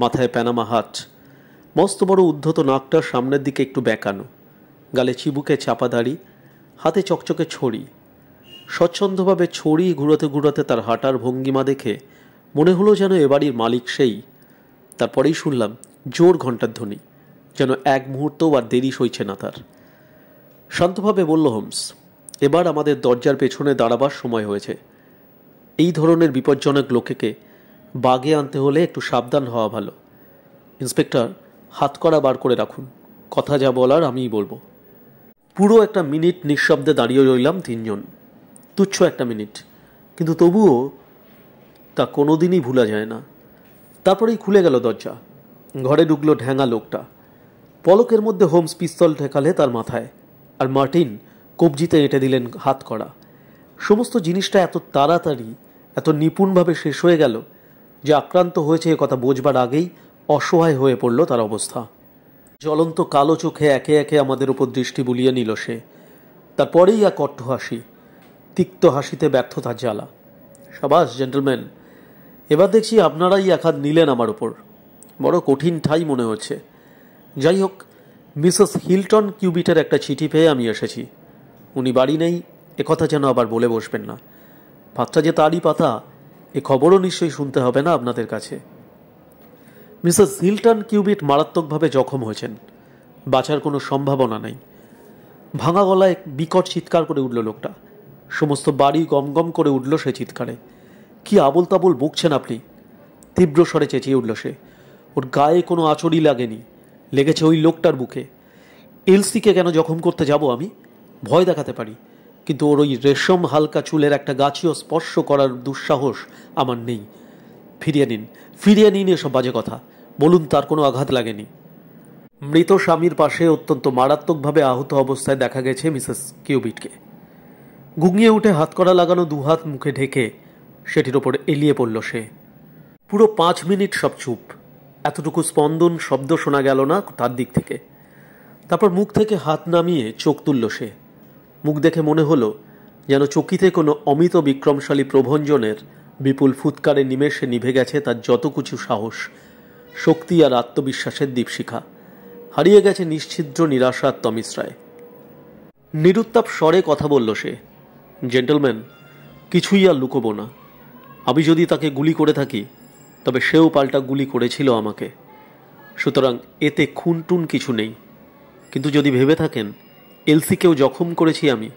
মাথায় প্যানামা হাট মস্ত বড় উদ্ধত নাকটা সামনের দিকে একটু বেঁকানো গালে চিবুকে চাপা দাড়ি হাতে চকচকে ছড়ি স্বচ্ছন্দভাবে ছড়ি ঘুরোতে ঘুরোতে তার হাঁটার ভঙ্গিমা দেখে মনে হলো যেন এ বাড়ির মালিক সেই তারপরেই শুনলাম জোর ঘন্টার ধ্বনি যেন এক মুহূর্তও আর দেরি সইছে না তার শান্তভাবে বলল হোমস এবার আমাদের দরজার পেছনে দাঁড়াবার সময় হয়েছে এই ধরনের বিপজ্জনক লোকেকে বাগে আনতে হলে একটু সাবধান হওয়া ভালো ইন্সপেক্টর হাতকড়া বার করে রাখুন কথা যা বলার আমিই বলবো পুরো একটা মিনিট নিঃশব্দে দাঁড়িয়ে রইলাম তিনজন তুচ্ছ একটা মিনিট কিন্তু তবুও তা কোনোদিনই ভুলা যায় না তারপরেই খুলে গেল দরজা ঘরে ঢুকলো ঢ্যাঙা লোকটা পলকের মধ্যে হোমস পিস্তল ঠেকালে তার মাথায় আর মার্টিন কবজিতে এঁটে দিলেন হাত করা সমস্ত জিনিসটা এত তাড়াতাড়ি এত নিপুণভাবে শেষ হয়ে গেল যে আক্রান্ত হয়েছে এ কথা বোঝবার আগেই অসহায় হয়ে পড়ল তার অবস্থা জ্বলন্ত কালো চোখে একে একে আমাদের উপর দৃষ্টি বুলিয়ে নিল সে তারপরেই এক অট্ট হাসি তিক্ত হাসিতে ব্যর্থতার জ্বালা সাবাস জেন্টলম্যান এবার দেখছি আপনারাই এক হাত নিলেন আমার ওপর বড় কঠিন ঠাই মনে হচ্ছে যাই হোক মিসেস হিলটন কিউবিটার একটা চিঠি পেয়ে আমি এসেছি উনি বাড়ি নেই একথা যেন আবার বলে বসবেন না ভাতটা যে তারই পাতা এ খবরও নিশ্চয়ই শুনতে হবে না আপনাদের কাছে মিসেস হিলটন কিউবিট মারাত্মকভাবে জখম হয়েছেন বাঁচার কোনো সম্ভাবনা নাই ভাঙা গলায় বিকট চিৎকার করে উঠল লোকটা সমস্ত বাড়ি গমগম করে উঠল সে চিৎকারে কি আবল তাবল বকছেন আপনি তীব্র স্বরে চেঁচিয়ে উঠল সে ওর গায়ে কোনো আচরই লাগেনি লেগেছে ওই লোকটার বুকে এলসিকে কেন জখম করতে যাব আমি ভয় দেখাতে পারি কিন্তু ওর ওই রেশম হালকা চুলের একটা গাছিও স্পর্শ করার দুঃসাহস আমার নেই ফিরিয়ে নিন ফিরিয়ে নিন এসব বাজে কথা বলুন তার কোনো আঘাত লাগেনি মৃত স্বামীর পাশে অত্যন্ত মারাত্মকভাবে আহত অবস্থায় দেখা গেছে মিসেস কিউবিটকে গুঙিয়ে উঠে হাতকড়া লাগানো দুহাত মুখে ঢেকে সেটির ওপর এলিয়ে পড়ল সে পুরো পাঁচ মিনিট সব চুপ এতটুকু স্পন্দন শব্দ শোনা গেল না তার দিক থেকে তারপর মুখ থেকে হাত নামিয়ে চোখ তুলল সে মুখ দেখে মনে হল যেন চকিতে কোনো অমিত বিক্রমশালী প্রভঞ্জনের বিপুল ফুৎকারে নিমেষে নিভে গেছে তার যত কিছু সাহস শক্তি আর আত্মবিশ্বাসের দীপশিখা হারিয়ে গেছে নিশ্ছিদ্র নিরাশার তমিশ্রায় নিরুত্তাপ স্বরে কথা বলল সে জেন্টলম্যান কিছুই আর লুকোব না আমি যদি তাকে গুলি করে থাকি তবে সেও পাল্টা গুলি করেছিল আমাকে সুতরাং এতে খুনটুন কিছু নেই কিন্তু যদি ভেবে থাকেন এলসিকেও জখম করেছি আমি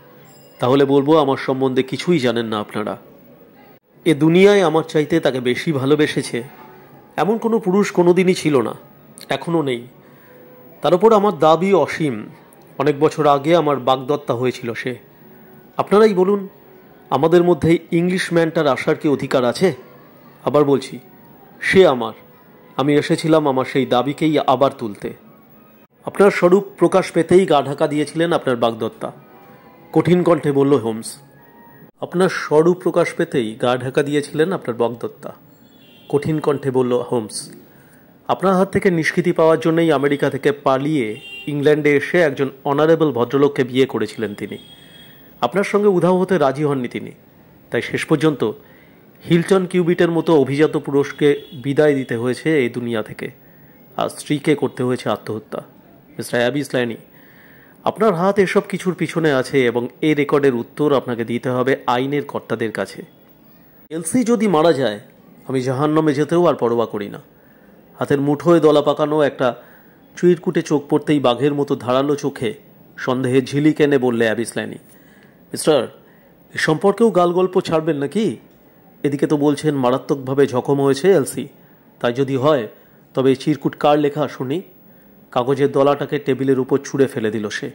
তাহলে বলবো আমার সম্বন্ধে কিছুই জানেন না আপনারা এ দুনিয়ায় আমার চাইতে তাকে বেশি ভালোবেসেছে এমন কোনো পুরুষ কোনো দিনই ছিল না এখনও নেই তার উপর আমার দাবি অসীম অনেক বছর আগে আমার বাগদত্তা হয়েছিল সে আপনারাই বলুন আমাদের মধ্যে ইংলিশ ম্যানটার আসার কি অধিকার আছে আবার বলছি সে আমার আমি এসেছিলাম আমার সেই দাবিকেই আবার তুলতে আপনার স্বরূপ প্রকাশ পেতেই গা ঢাকা দিয়েছিলেন আপনার বাগদত্তা কঠিন কণ্ঠে বলল হোমস আপনার স্বরূপ প্রকাশ পেতেই গা ঢাকা দিয়েছিলেন আপনার বাগদত্তা কঠিন কণ্ঠে বলল হোমস আপনার হাত থেকে নিষ্কৃতি পাওয়ার জন্যই আমেরিকা থেকে পালিয়ে ইংল্যান্ডে এসে একজন অনারেবল ভদ্রলোককে বিয়ে করেছিলেন তিনি আপনার সঙ্গে উধাও হতে রাজি হননি তিনি তাই শেষ পর্যন্ত হিলটন কিউবিটের মতো অভিজাত পুরুষকে বিদায় দিতে হয়েছে এই দুনিয়া থেকে আর স্ত্রীকে করতে হয়েছে আত্মহত্যা মিস্টার অ্যাবি স্ল্যানি আপনার হাত এসব কিছুর পিছনে আছে এবং এ রেকর্ডের উত্তর আপনাকে দিতে হবে আইনের কর্তাদের কাছে এলসি যদি মারা যায় আমি জাহান্নমে যেতেও আর পরোয়া করি না হাতের মুঠোয় দলা পাকানো একটা চুইরকুটে চোখ পড়তেই বাঘের মতো ধারালো চোখে সন্দেহে ঝিলি কেনে বললে অ্যাবি ল্যানি মিস্টার এ সম্পর্কেও গালগল্প ছাড়বেন নাকি এদিকে তো বলছেন মারাত্মকভাবে জখম হয়েছে এলসি তাই যদি হয় তবে চিরকুট কার লেখা শুনি কাগজের দলাটাকে টেবিলের উপর ছুঁড়ে ফেলে দিল সে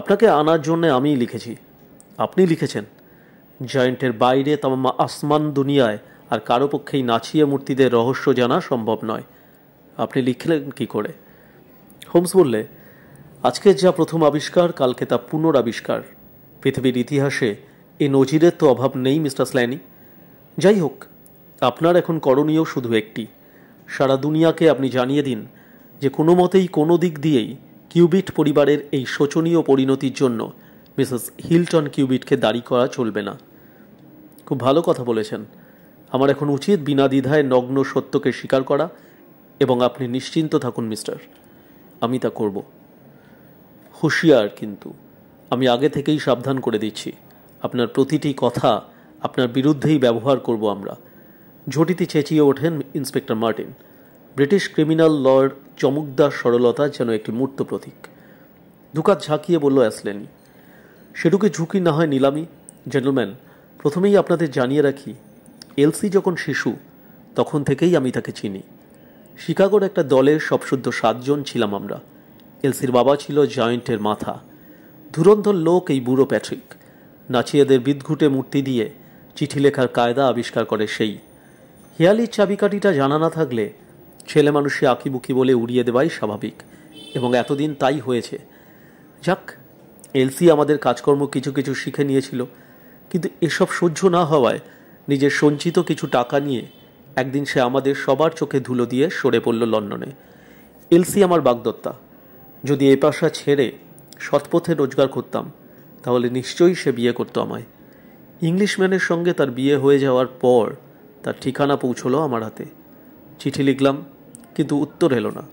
আপনাকে আনার জন্য আমিই লিখেছি আপনি লিখেছেন জয়েন্টের বাইরে তামা আসমান দুনিয়ায় আর কারো পক্ষেই নাচিয়ে মূর্তিদের রহস্য জানা সম্ভব নয় আপনি লিখলেন কি করে হোমস বললে আজকের যা প্রথম আবিষ্কার কালকে তা পুনরাবিষ্কার পৃথিবীর ইতিহাসে এ নজিরের তো অভাব নেই মিস্টার স্ল্যানি যাই হোক আপনার এখন করণীয় শুধু একটি সারা দুনিয়াকে আপনি জানিয়ে দিন যে কোনো মতেই কোনো দিক দিয়েই কিউবিট পরিবারের এই শোচনীয় পরিণতির জন্য মিসেস হিলটন কিউবিটকে দাঁড়ি করা চলবে না খুব ভালো কথা বলেছেন আমার এখন উচিত বিনা দ্বিধায় নগ্ন সত্যকে স্বীকার করা এবং আপনি নিশ্চিন্ত থাকুন মিস্টার আমি তা করব হুঁশিয়ার কিন্তু আমি আগে থেকেই সাবধান করে দিচ্ছি আপনার প্রতিটি কথা আপনার বিরুদ্ধেই ব্যবহার করব আমরা ঝটিতে চেঁচিয়ে ওঠেন ইন্সপেক্টর মার্টিন ব্রিটিশ ক্রিমিনাল লর চমকদার সরলতা যেন একটি মূর্ত প্রতীক দুকাত ঝাঁকিয়ে বলল অ্যাসলেনি সেটুকে ঝুঁকি না হয় নিলামি জেন্টলম্যান প্রথমেই আপনাদের জানিয়ে রাখি এলসি যখন শিশু তখন থেকেই আমি তাকে চিনি শিকাগোর একটা দলের সবশুদ্ধ সাতজন ছিলাম আমরা এলসির বাবা ছিল জয়েন্টের মাথা ধুরন্ধর লোক এই বুড়ো প্যাট্রিক নাচিয়াদের বিদঘুটে মূর্তি দিয়ে চিঠি লেখার কায়দা আবিষ্কার করে সেই হেয়ালির চাবিকাঠিটা জানা না থাকলে ছেলে মানুষে আঁকিবুকি বলে উড়িয়ে দেওয়াই স্বাভাবিক এবং এতদিন তাই হয়েছে যাক এলসি আমাদের কাজকর্ম কিছু কিছু শিখে নিয়েছিল কিন্তু এসব সহ্য না হওয়ায় নিজের সঞ্চিত কিছু টাকা নিয়ে একদিন সে আমাদের সবার চোখে ধুলো দিয়ে সরে পড়ল লন্ডনে এলসি আমার বাগদত্তা যদি এ পাশা ছেড়ে সৎপথে রোজগার করতাম তাহলে নিশ্চয়ই সে বিয়ে করতো আমায় ইংলিশম্যানের সঙ্গে তার বিয়ে হয়ে যাওয়ার পর তার ঠিকানা পৌঁছলো আমার হাতে চিঠি লিখলাম কিন্তু উত্তর এলো না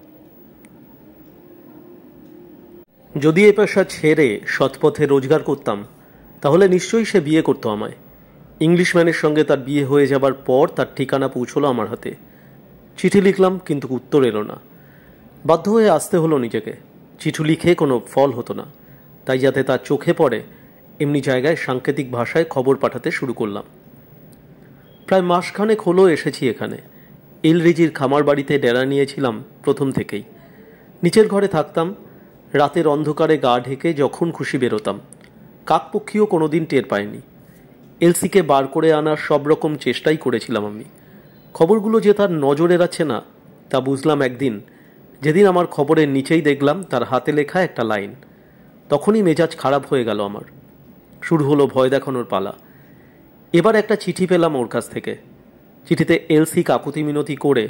যদি এ পেশা ছেড়ে সৎপথে রোজগার করতাম তাহলে নিশ্চয়ই সে বিয়ে করতো আমায় ইংলিশম্যানের সঙ্গে তার বিয়ে হয়ে যাবার পর তার ঠিকানা পৌঁছলো আমার হাতে চিঠি লিখলাম কিন্তু উত্তর এলো না বাধ্য হয়ে আসতে হলো নিজেকে চিঠি লিখে কোনো ফল হতো না তাই যাতে তার চোখে পড়ে এমনি জায়গায় সাংকেতিক ভাষায় খবর পাঠাতে শুরু করলাম প্রায় মাসখানেক হলো এসেছি এখানে ইলরিজির খামার বাড়িতে ডেরা নিয়েছিলাম প্রথম থেকেই নিচের ঘরে থাকতাম রাতের অন্ধকারে গা ঢেকে যখন খুশি বেরোতাম কাকপক্ষীও কোনো দিন টের পায়নি এলসিকে বার করে আনার সব রকম চেষ্টাই করেছিলাম আমি খবরগুলো যে তার নজরে রাখছে না তা বুঝলাম একদিন যেদিন আমার খবরের নিচেই দেখলাম তার হাতে লেখা একটা লাইন তখনই মেজাজ খারাপ হয়ে গেল আমার শুরু হলো ভয় দেখানোর পালা এবার একটা চিঠি পেলাম ওর কাছ থেকে চিঠিতে এলসি কাকুতি মিনতি করে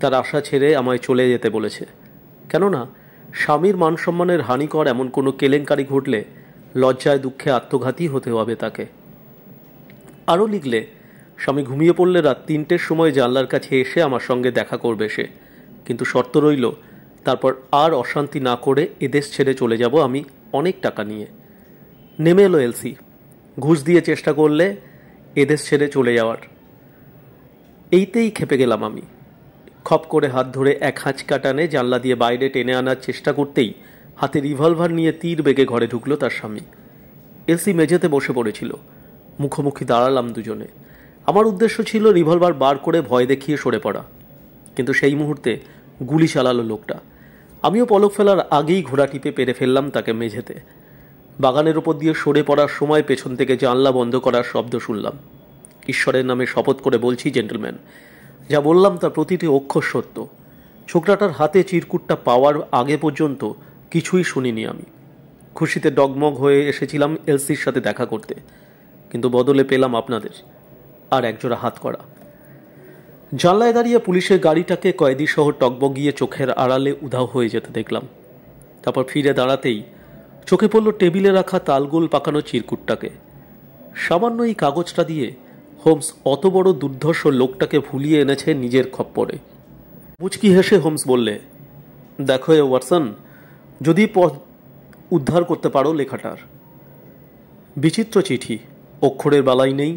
তার আশা ছেড়ে আমায় চলে যেতে বলেছে কেননা স্বামীর মানসম্মানের হানিকর এমন কোনো কেলেঙ্কারি ঘটলে লজ্জায় দুঃখে আত্মঘাতী হতে হবে তাকে আরও লিখলে স্বামী ঘুমিয়ে পড়লে রাত তিনটের সময় জানলার কাছে এসে আমার সঙ্গে দেখা করবে সে কিন্তু শর্ত রইল তারপর আর অশান্তি না করে এদেশ ছেড়ে চলে যাব আমি অনেক টাকা নিয়ে নেমে এলো এলসি ঘুষ দিয়ে চেষ্টা করলে এদেশ ছেড়ে চলে যাওয়ার এইতেই খেপে গেলাম আমি খপ করে হাত ধরে এক হাঁচ কাটানে জানলা দিয়ে বাইরে টেনে আনার চেষ্টা করতেই হাতে রিভলভার নিয়ে তীর বেগে ঘরে ঢুকলো তার স্বামী এসি মেঝেতে বসে পড়েছিল মুখোমুখি দাঁড়ালাম দুজনে আমার উদ্দেশ্য ছিল রিভলভার বার করে ভয় দেখিয়ে সরে পড়া কিন্তু সেই মুহূর্তে গুলি চালালো লোকটা আমিও পলক ফেলার আগেই ঘোড়া টিপে পেরে ফেললাম তাকে মেঝেতে বাগানের ওপর দিয়ে সরে পড়ার সময় পেছন থেকে জানলা বন্ধ করার শব্দ শুনলাম ঈশ্বরের নামে শপথ করে বলছি জেন্টলম্যান যা বললাম তার প্রতিটি অক্ষর সত্য ছোকরাটার হাতে চিরকুটটা পাওয়ার আগে পর্যন্ত কিছুই শুনিনি আমি খুশিতে ডগমগ হয়ে এসেছিলাম এলসির সাথে দেখা করতে কিন্তু বদলে পেলাম আপনাদের আর একজোড়া হাত করা জানলায় দাঁড়িয়ে পুলিশের গাড়িটাকে কয়েদি সহ টকবগিয়ে চোখের আড়ালে উধাও হয়ে যেতে দেখলাম তারপর ফিরে দাঁড়াতেই চোখে পড়ল টেবিলে রাখা তালগোল পাকানো চিরকুটটাকে সামান্য এই কাগজটা দিয়ে হোমস অত বড় দুর্ধর্ষ লোকটাকে ভুলিয়ে এনেছে নিজের খপ্পরে মুচকি হেসে হোমস বললে দেখো এ ওয়াটসন যদি পথ উদ্ধার করতে পারো লেখাটার বিচিত্র চিঠি অক্ষরের বালাই নেই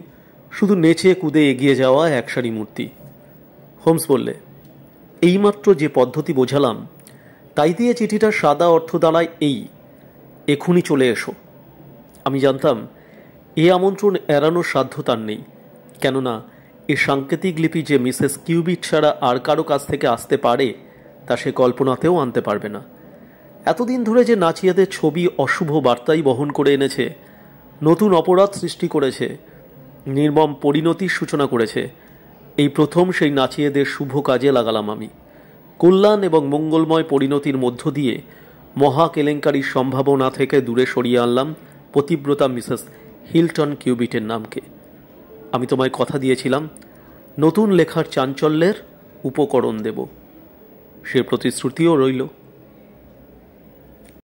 শুধু নেচে কুদে এগিয়ে যাওয়া একসারি মূর্তি হোমস বললে এইমাত্র যে পদ্ধতি বোঝালাম তাই দিয়ে চিঠিটার সাদা অর্থ দাঁড়ায় এই এখুনি চলে এসো আমি জানতাম এ আমন্ত্রণ এড়ানোর সাধ্য তার নেই কেননা এ সাংকেতিক লিপি যে মিসেস কিউবিট ছাড়া আর কারো কাছ থেকে আসতে পারে তা সে কল্পনাতেও আনতে পারবে না এতদিন ধরে যে নাচিয়াদের ছবি অশুভ বার্তাই বহন করে এনেছে নতুন অপরাধ সৃষ্টি করেছে নির্মম পরিণতির সূচনা করেছে এই প্রথম সেই নাচিয়েদের শুভ কাজে লাগালাম আমি কল্যাণ এবং মঙ্গলময় পরিণতির মধ্য দিয়ে মহা কেলেঙ্কারির সম্ভাবনা থেকে দূরে সরিয়ে আনলাম পতিব্রতা মিসেস হিলটন কিউবিটের নামকে আমি তোমায় কথা দিয়েছিলাম নতুন লেখার চাঞ্চল্যের উপকরণ দেব সে প্রতিশ্রুতিও রইল